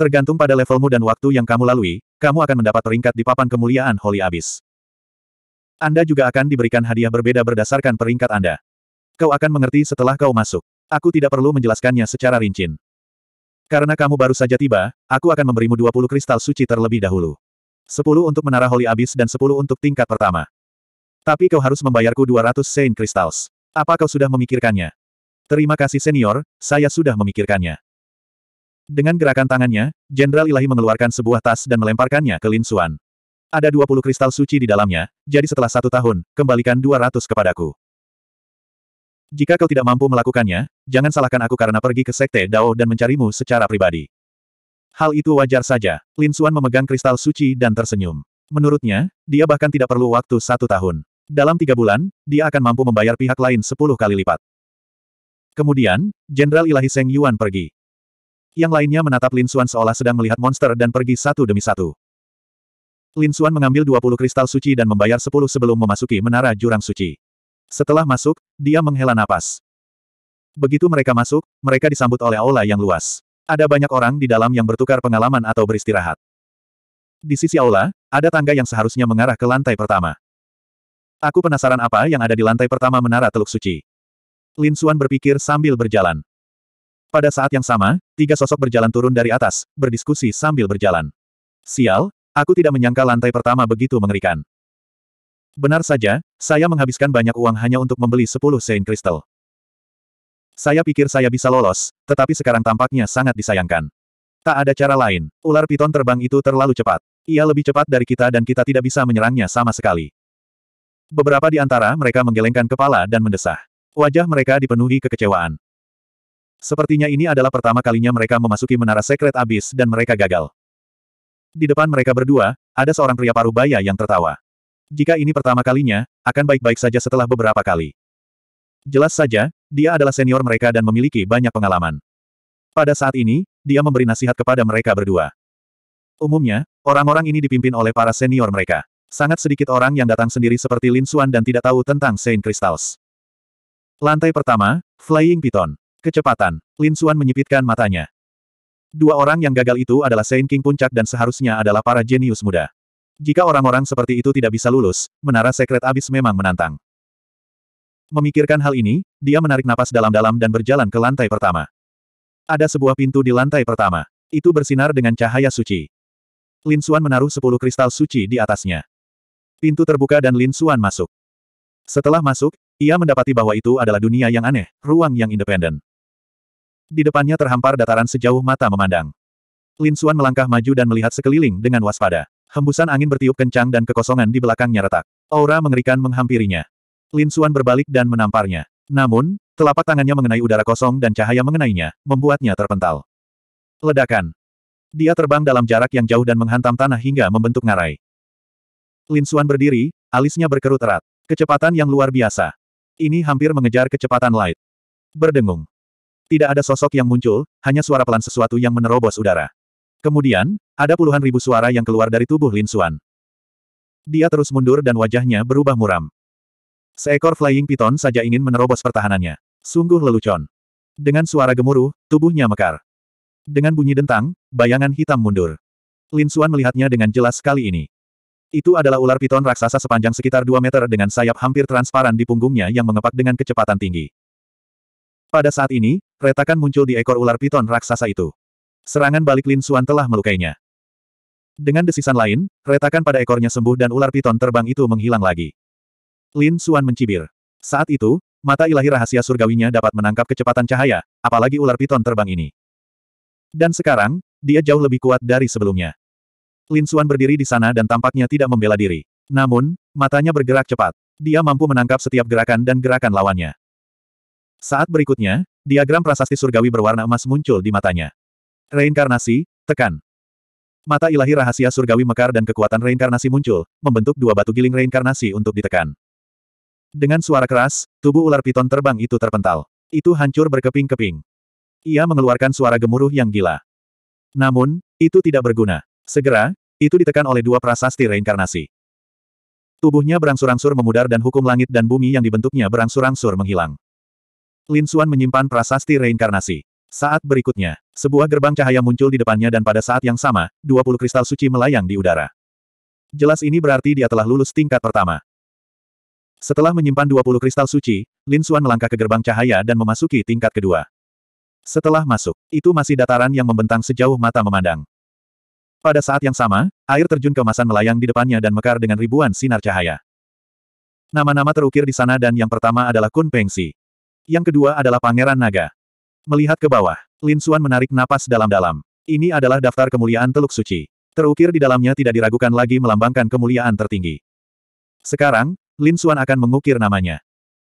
Tergantung pada levelmu dan waktu yang kamu lalui, kamu akan mendapat peringkat di papan kemuliaan Holy Abyss. Anda juga akan diberikan hadiah berbeda berdasarkan peringkat Anda. Kau akan mengerti setelah kau masuk. Aku tidak perlu menjelaskannya secara rinci. Karena kamu baru saja tiba, aku akan memberimu 20 kristal suci terlebih dahulu. 10 untuk menara Holy Abyss dan 10 untuk tingkat pertama. Tapi kau harus membayarku 200 Saint Crystals. Apa kau sudah memikirkannya? Terima kasih senior, saya sudah memikirkannya. Dengan gerakan tangannya, Jenderal Ilahi mengeluarkan sebuah tas dan melemparkannya ke Lin Xuan. Ada 20 kristal suci di dalamnya, jadi setelah satu tahun, kembalikan 200 kepadaku. Jika kau tidak mampu melakukannya, jangan salahkan aku karena pergi ke Sekte Dao dan mencarimu secara pribadi. Hal itu wajar saja. Lin Xuan memegang kristal suci dan tersenyum. Menurutnya, dia bahkan tidak perlu waktu satu tahun. Dalam tiga bulan, dia akan mampu membayar pihak lain sepuluh kali lipat. Kemudian, Jenderal Ilahi Seng Yuan pergi. Yang lainnya menatap Lin Xuan seolah sedang melihat monster dan pergi satu demi satu. Lin Xuan mengambil 20 kristal suci dan membayar 10 sebelum memasuki menara jurang suci. Setelah masuk, dia menghela napas. Begitu mereka masuk, mereka disambut oleh aula yang luas. Ada banyak orang di dalam yang bertukar pengalaman atau beristirahat. Di sisi aula, ada tangga yang seharusnya mengarah ke lantai pertama. Aku penasaran apa yang ada di lantai pertama menara Teluk Suci. Lin Xuan berpikir sambil berjalan. Pada saat yang sama, tiga sosok berjalan turun dari atas, berdiskusi sambil berjalan. Sial, aku tidak menyangka lantai pertama begitu mengerikan. Benar saja, saya menghabiskan banyak uang hanya untuk membeli 10 sein kristal. Saya pikir saya bisa lolos, tetapi sekarang tampaknya sangat disayangkan. Tak ada cara lain, ular piton terbang itu terlalu cepat. Ia lebih cepat dari kita dan kita tidak bisa menyerangnya sama sekali. Beberapa di antara mereka menggelengkan kepala dan mendesah. Wajah mereka dipenuhi kekecewaan. Sepertinya ini adalah pertama kalinya mereka memasuki menara sekret abis dan mereka gagal. Di depan mereka berdua, ada seorang pria paruh baya yang tertawa. Jika ini pertama kalinya, akan baik-baik saja setelah beberapa kali. Jelas saja, dia adalah senior mereka dan memiliki banyak pengalaman. Pada saat ini, dia memberi nasihat kepada mereka berdua. Umumnya, orang-orang ini dipimpin oleh para senior mereka. Sangat sedikit orang yang datang sendiri seperti Lin Suan dan tidak tahu tentang Saint Crystals. Lantai pertama, Flying Python. Kecepatan. Lin Suan menyipitkan matanya. Dua orang yang gagal itu adalah Saint King Puncak dan seharusnya adalah para jenius muda. Jika orang-orang seperti itu tidak bisa lulus, menara sekret abis memang menantang. Memikirkan hal ini, dia menarik napas dalam-dalam dan berjalan ke lantai pertama. Ada sebuah pintu di lantai pertama. Itu bersinar dengan cahaya suci. Lin Suan menaruh sepuluh kristal suci di atasnya. Pintu terbuka dan Lin Suan masuk. Setelah masuk, ia mendapati bahwa itu adalah dunia yang aneh, ruang yang independen. Di depannya terhampar dataran sejauh mata memandang. Lin Xuan melangkah maju dan melihat sekeliling dengan waspada. Hembusan angin bertiup kencang dan kekosongan di belakangnya retak. Aura mengerikan menghampirinya. Lin Xuan berbalik dan menamparnya. Namun, telapak tangannya mengenai udara kosong dan cahaya mengenainya, membuatnya terpental. Ledakan. Dia terbang dalam jarak yang jauh dan menghantam tanah hingga membentuk ngarai. Lin Xuan berdiri, alisnya berkerut erat. Kecepatan yang luar biasa. Ini hampir mengejar kecepatan light. Berdengung. Tidak ada sosok yang muncul, hanya suara pelan sesuatu yang menerobos udara. Kemudian, ada puluhan ribu suara yang keluar dari tubuh Lin Xuan. Dia terus mundur dan wajahnya berubah muram. Seekor flying piton saja ingin menerobos pertahanannya. Sungguh lelucon. Dengan suara gemuruh, tubuhnya mekar. Dengan bunyi dentang, bayangan hitam mundur. Lin Xuan melihatnya dengan jelas kali ini. Itu adalah ular piton raksasa sepanjang sekitar 2 meter dengan sayap hampir transparan di punggungnya yang mengepak dengan kecepatan tinggi. Pada saat ini, Retakan muncul di ekor ular piton raksasa itu. Serangan balik Lin Suan telah melukainya. Dengan desisan lain, retakan pada ekornya sembuh dan ular piton terbang itu menghilang lagi. Lin Suan mencibir. Saat itu, mata ilahi rahasia surgawinya dapat menangkap kecepatan cahaya, apalagi ular piton terbang ini. Dan sekarang, dia jauh lebih kuat dari sebelumnya. Lin Suan berdiri di sana dan tampaknya tidak membela diri. Namun, matanya bergerak cepat. Dia mampu menangkap setiap gerakan dan gerakan lawannya. Saat berikutnya, Diagram prasasti surgawi berwarna emas muncul di matanya. Reinkarnasi, tekan. Mata ilahi rahasia surgawi mekar dan kekuatan reinkarnasi muncul, membentuk dua batu giling reinkarnasi untuk ditekan. Dengan suara keras, tubuh ular piton terbang itu terpental. Itu hancur berkeping-keping. Ia mengeluarkan suara gemuruh yang gila. Namun, itu tidak berguna. Segera, itu ditekan oleh dua prasasti reinkarnasi. Tubuhnya berangsur-angsur memudar dan hukum langit dan bumi yang dibentuknya berangsur-angsur menghilang. Lin Xuan menyimpan prasasti reinkarnasi. Saat berikutnya, sebuah gerbang cahaya muncul di depannya dan pada saat yang sama, 20 kristal suci melayang di udara. Jelas ini berarti dia telah lulus tingkat pertama. Setelah menyimpan 20 kristal suci, Lin Xuan melangkah ke gerbang cahaya dan memasuki tingkat kedua. Setelah masuk, itu masih dataran yang membentang sejauh mata memandang. Pada saat yang sama, air terjun kemasan melayang di depannya dan mekar dengan ribuan sinar cahaya. Nama-nama terukir di sana dan yang pertama adalah Kun Pengsi. Yang kedua adalah Pangeran Naga. Melihat ke bawah, Lin Xuan menarik napas dalam-dalam. Ini adalah daftar kemuliaan Teluk Suci. Terukir di dalamnya tidak diragukan lagi melambangkan kemuliaan tertinggi. Sekarang, Lin Xuan akan mengukir namanya.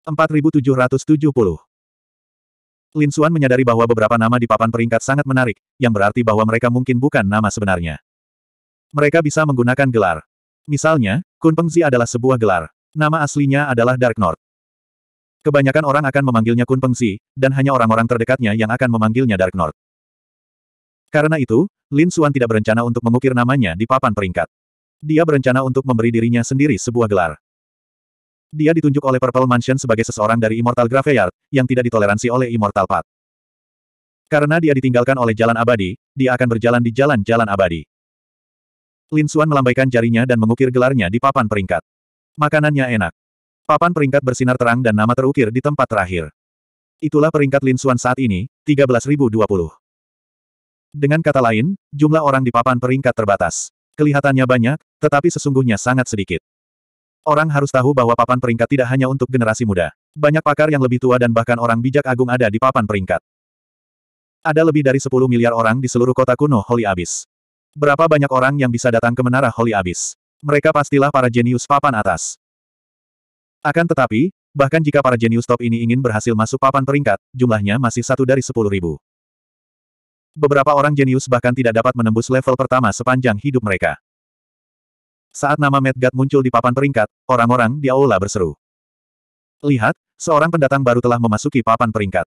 4770. Lin Xuan menyadari bahwa beberapa nama di papan peringkat sangat menarik, yang berarti bahwa mereka mungkin bukan nama sebenarnya. Mereka bisa menggunakan gelar. Misalnya, Kun Pengzi adalah sebuah gelar. Nama aslinya adalah Dark North. Kebanyakan orang akan memanggilnya Kun Pengsi, dan hanya orang-orang terdekatnya yang akan memanggilnya Dark North. Karena itu, Lin Xuan tidak berencana untuk mengukir namanya di papan peringkat. Dia berencana untuk memberi dirinya sendiri sebuah gelar. Dia ditunjuk oleh Purple Mansion sebagai seseorang dari Immortal Graveyard, yang tidak ditoleransi oleh Immortal Path. Karena dia ditinggalkan oleh jalan abadi, dia akan berjalan di jalan-jalan abadi. Lin Xuan melambaikan jarinya dan mengukir gelarnya di papan peringkat. Makanannya enak. Papan peringkat bersinar terang dan nama terukir di tempat terakhir. Itulah peringkat Lin Xuan saat ini, 13.020. Dengan kata lain, jumlah orang di papan peringkat terbatas. Kelihatannya banyak, tetapi sesungguhnya sangat sedikit. Orang harus tahu bahwa papan peringkat tidak hanya untuk generasi muda. Banyak pakar yang lebih tua dan bahkan orang bijak agung ada di papan peringkat. Ada lebih dari 10 miliar orang di seluruh kota kuno Holy Abyss. Berapa banyak orang yang bisa datang ke Menara Holy Abyss? Mereka pastilah para jenius papan atas. Akan tetapi, bahkan jika para jenius top ini ingin berhasil masuk papan peringkat, jumlahnya masih satu dari sepuluh ribu. Beberapa orang jenius bahkan tidak dapat menembus level pertama sepanjang hidup mereka. Saat nama Medgat muncul di papan peringkat, orang-orang di aula berseru. Lihat, seorang pendatang baru telah memasuki papan peringkat.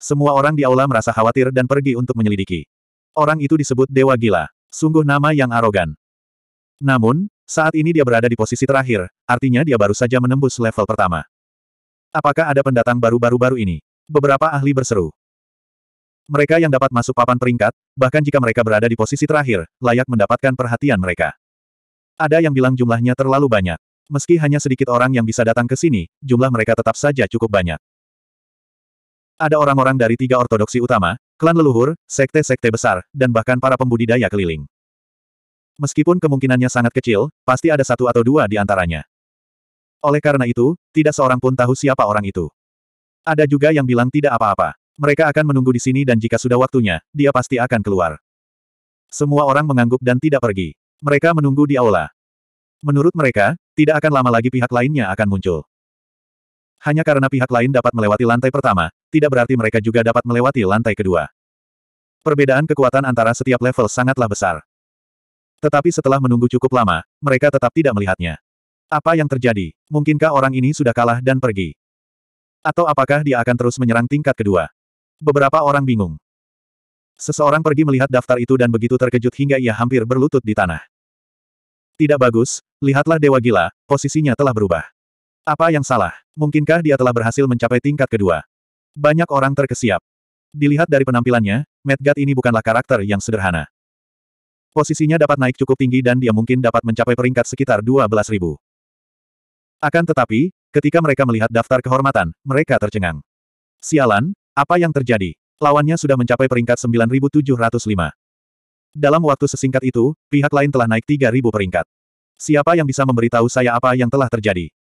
Semua orang di aula merasa khawatir dan pergi untuk menyelidiki. Orang itu disebut Dewa Gila. Sungguh nama yang arogan. Namun, saat ini dia berada di posisi terakhir, artinya dia baru saja menembus level pertama. Apakah ada pendatang baru baru-baru ini? Beberapa ahli berseru. Mereka yang dapat masuk papan peringkat, bahkan jika mereka berada di posisi terakhir, layak mendapatkan perhatian mereka. Ada yang bilang jumlahnya terlalu banyak. Meski hanya sedikit orang yang bisa datang ke sini, jumlah mereka tetap saja cukup banyak. Ada orang-orang dari tiga ortodoksi utama, klan leluhur, sekte-sekte besar, dan bahkan para pembudidaya keliling. Meskipun kemungkinannya sangat kecil, pasti ada satu atau dua di antaranya. Oleh karena itu, tidak seorang pun tahu siapa orang itu. Ada juga yang bilang tidak apa-apa. Mereka akan menunggu di sini dan jika sudah waktunya, dia pasti akan keluar. Semua orang mengangguk dan tidak pergi. Mereka menunggu di aula. Menurut mereka, tidak akan lama lagi pihak lainnya akan muncul. Hanya karena pihak lain dapat melewati lantai pertama, tidak berarti mereka juga dapat melewati lantai kedua. Perbedaan kekuatan antara setiap level sangatlah besar. Tetapi setelah menunggu cukup lama, mereka tetap tidak melihatnya. Apa yang terjadi? Mungkinkah orang ini sudah kalah dan pergi? Atau apakah dia akan terus menyerang tingkat kedua? Beberapa orang bingung. Seseorang pergi melihat daftar itu dan begitu terkejut hingga ia hampir berlutut di tanah. Tidak bagus, lihatlah dewa gila, posisinya telah berubah. Apa yang salah? Mungkinkah dia telah berhasil mencapai tingkat kedua? Banyak orang terkesiap. Dilihat dari penampilannya, Medgat ini bukanlah karakter yang sederhana. Posisinya dapat naik cukup tinggi dan dia mungkin dapat mencapai peringkat sekitar 12.000. Akan tetapi, ketika mereka melihat daftar kehormatan, mereka tercengang. Sialan, apa yang terjadi? Lawannya sudah mencapai peringkat 9.705. Dalam waktu sesingkat itu, pihak lain telah naik 3.000 peringkat. Siapa yang bisa memberitahu saya apa yang telah terjadi?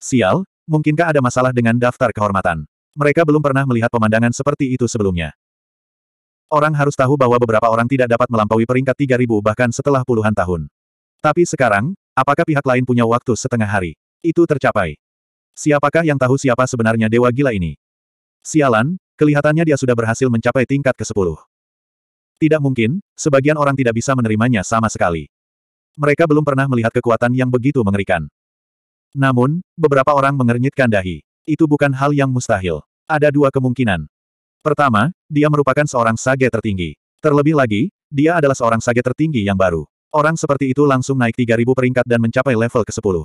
Sial, mungkinkah ada masalah dengan daftar kehormatan? Mereka belum pernah melihat pemandangan seperti itu sebelumnya. Orang harus tahu bahwa beberapa orang tidak dapat melampaui peringkat 3000 bahkan setelah puluhan tahun. Tapi sekarang, apakah pihak lain punya waktu setengah hari? Itu tercapai. Siapakah yang tahu siapa sebenarnya dewa gila ini? Sialan, kelihatannya dia sudah berhasil mencapai tingkat ke-10. Tidak mungkin, sebagian orang tidak bisa menerimanya sama sekali. Mereka belum pernah melihat kekuatan yang begitu mengerikan. Namun, beberapa orang mengernyitkan dahi. Itu bukan hal yang mustahil. Ada dua kemungkinan. Pertama, dia merupakan seorang sage tertinggi. Terlebih lagi, dia adalah seorang sage tertinggi yang baru. Orang seperti itu langsung naik 3000 peringkat dan mencapai level ke-10.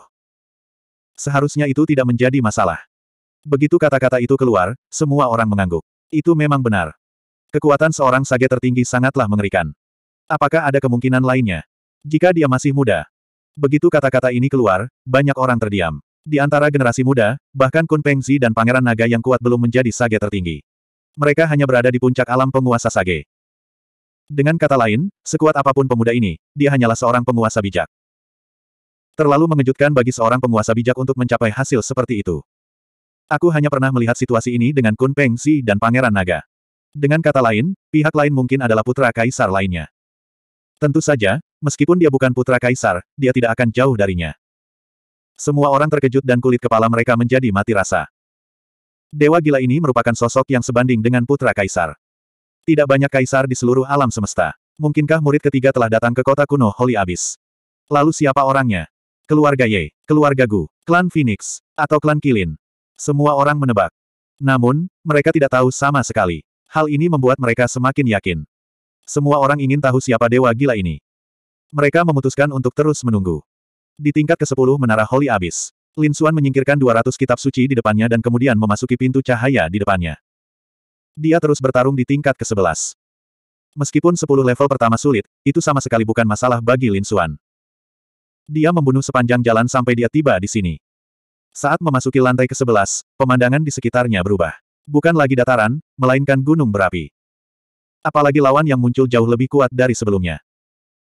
Seharusnya itu tidak menjadi masalah. Begitu kata-kata itu keluar, semua orang mengangguk. Itu memang benar. Kekuatan seorang sage tertinggi sangatlah mengerikan. Apakah ada kemungkinan lainnya? Jika dia masih muda. Begitu kata-kata ini keluar, banyak orang terdiam. Di antara generasi muda, bahkan Kun Pengzi dan Pangeran Naga yang kuat belum menjadi sage tertinggi mereka hanya berada di puncak alam penguasa Sage. Dengan kata lain, sekuat apapun pemuda ini, dia hanyalah seorang penguasa bijak. Terlalu mengejutkan bagi seorang penguasa bijak untuk mencapai hasil seperti itu. Aku hanya pernah melihat situasi ini dengan Kun Peng Si dan Pangeran Naga. Dengan kata lain, pihak lain mungkin adalah putra kaisar lainnya. Tentu saja, meskipun dia bukan putra kaisar, dia tidak akan jauh darinya. Semua orang terkejut dan kulit kepala mereka menjadi mati rasa. Dewa gila ini merupakan sosok yang sebanding dengan putra kaisar. Tidak banyak kaisar di seluruh alam semesta. Mungkinkah murid ketiga telah datang ke kota kuno Holy Abyss? Lalu siapa orangnya? Keluarga Ye, keluarga Gu, klan Phoenix, atau klan Kilin. Semua orang menebak. Namun, mereka tidak tahu sama sekali. Hal ini membuat mereka semakin yakin. Semua orang ingin tahu siapa dewa gila ini. Mereka memutuskan untuk terus menunggu. Di tingkat ke-10 Menara Holy Abyss, Lin Xuan menyingkirkan 200 kitab suci di depannya dan kemudian memasuki pintu cahaya di depannya. Dia terus bertarung di tingkat ke-11. Meskipun 10 level pertama sulit, itu sama sekali bukan masalah bagi Lin Xuan. Dia membunuh sepanjang jalan sampai dia tiba di sini. Saat memasuki lantai ke-11, pemandangan di sekitarnya berubah. Bukan lagi dataran, melainkan gunung berapi. Apalagi lawan yang muncul jauh lebih kuat dari sebelumnya.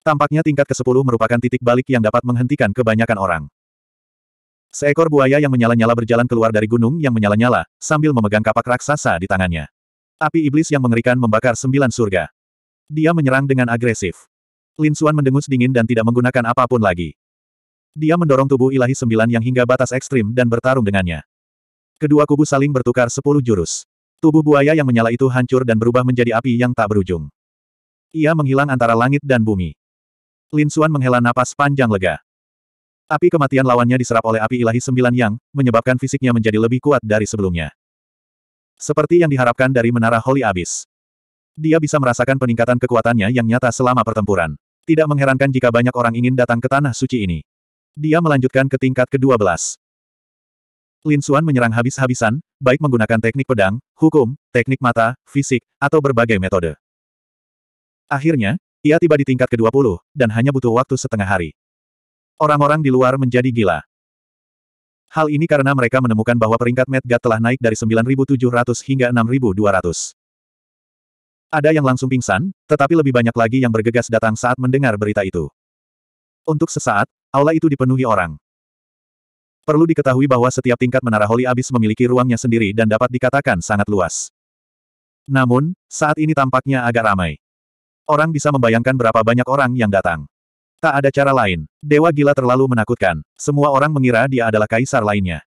Tampaknya tingkat ke-10 merupakan titik balik yang dapat menghentikan kebanyakan orang. Seekor buaya yang menyala-nyala berjalan keluar dari gunung yang menyala-nyala, sambil memegang kapak raksasa di tangannya. Api iblis yang mengerikan membakar sembilan surga. Dia menyerang dengan agresif. Lin Xuan mendengus dingin dan tidak menggunakan apapun lagi. Dia mendorong tubuh ilahi sembilan yang hingga batas ekstrim dan bertarung dengannya. Kedua kubu saling bertukar sepuluh jurus. Tubuh buaya yang menyala itu hancur dan berubah menjadi api yang tak berujung. Ia menghilang antara langit dan bumi. Lin Xuan menghela napas panjang lega. Api kematian lawannya diserap oleh api ilahi sembilan yang, menyebabkan fisiknya menjadi lebih kuat dari sebelumnya. Seperti yang diharapkan dari menara Holy Abyss. Dia bisa merasakan peningkatan kekuatannya yang nyata selama pertempuran. Tidak mengherankan jika banyak orang ingin datang ke tanah suci ini. Dia melanjutkan ke tingkat ke-12. Lin Xuan menyerang habis-habisan, baik menggunakan teknik pedang, hukum, teknik mata, fisik, atau berbagai metode. Akhirnya, ia tiba di tingkat ke-20, dan hanya butuh waktu setengah hari. Orang-orang di luar menjadi gila. Hal ini karena mereka menemukan bahwa peringkat Medgat telah naik dari 9.700 hingga 6.200. Ada yang langsung pingsan, tetapi lebih banyak lagi yang bergegas datang saat mendengar berita itu. Untuk sesaat, aula itu dipenuhi orang. Perlu diketahui bahwa setiap tingkat menara Holy Abyss memiliki ruangnya sendiri dan dapat dikatakan sangat luas. Namun, saat ini tampaknya agak ramai. Orang bisa membayangkan berapa banyak orang yang datang. Tak ada cara lain. Dewa gila terlalu menakutkan. Semua orang mengira dia adalah kaisar lainnya.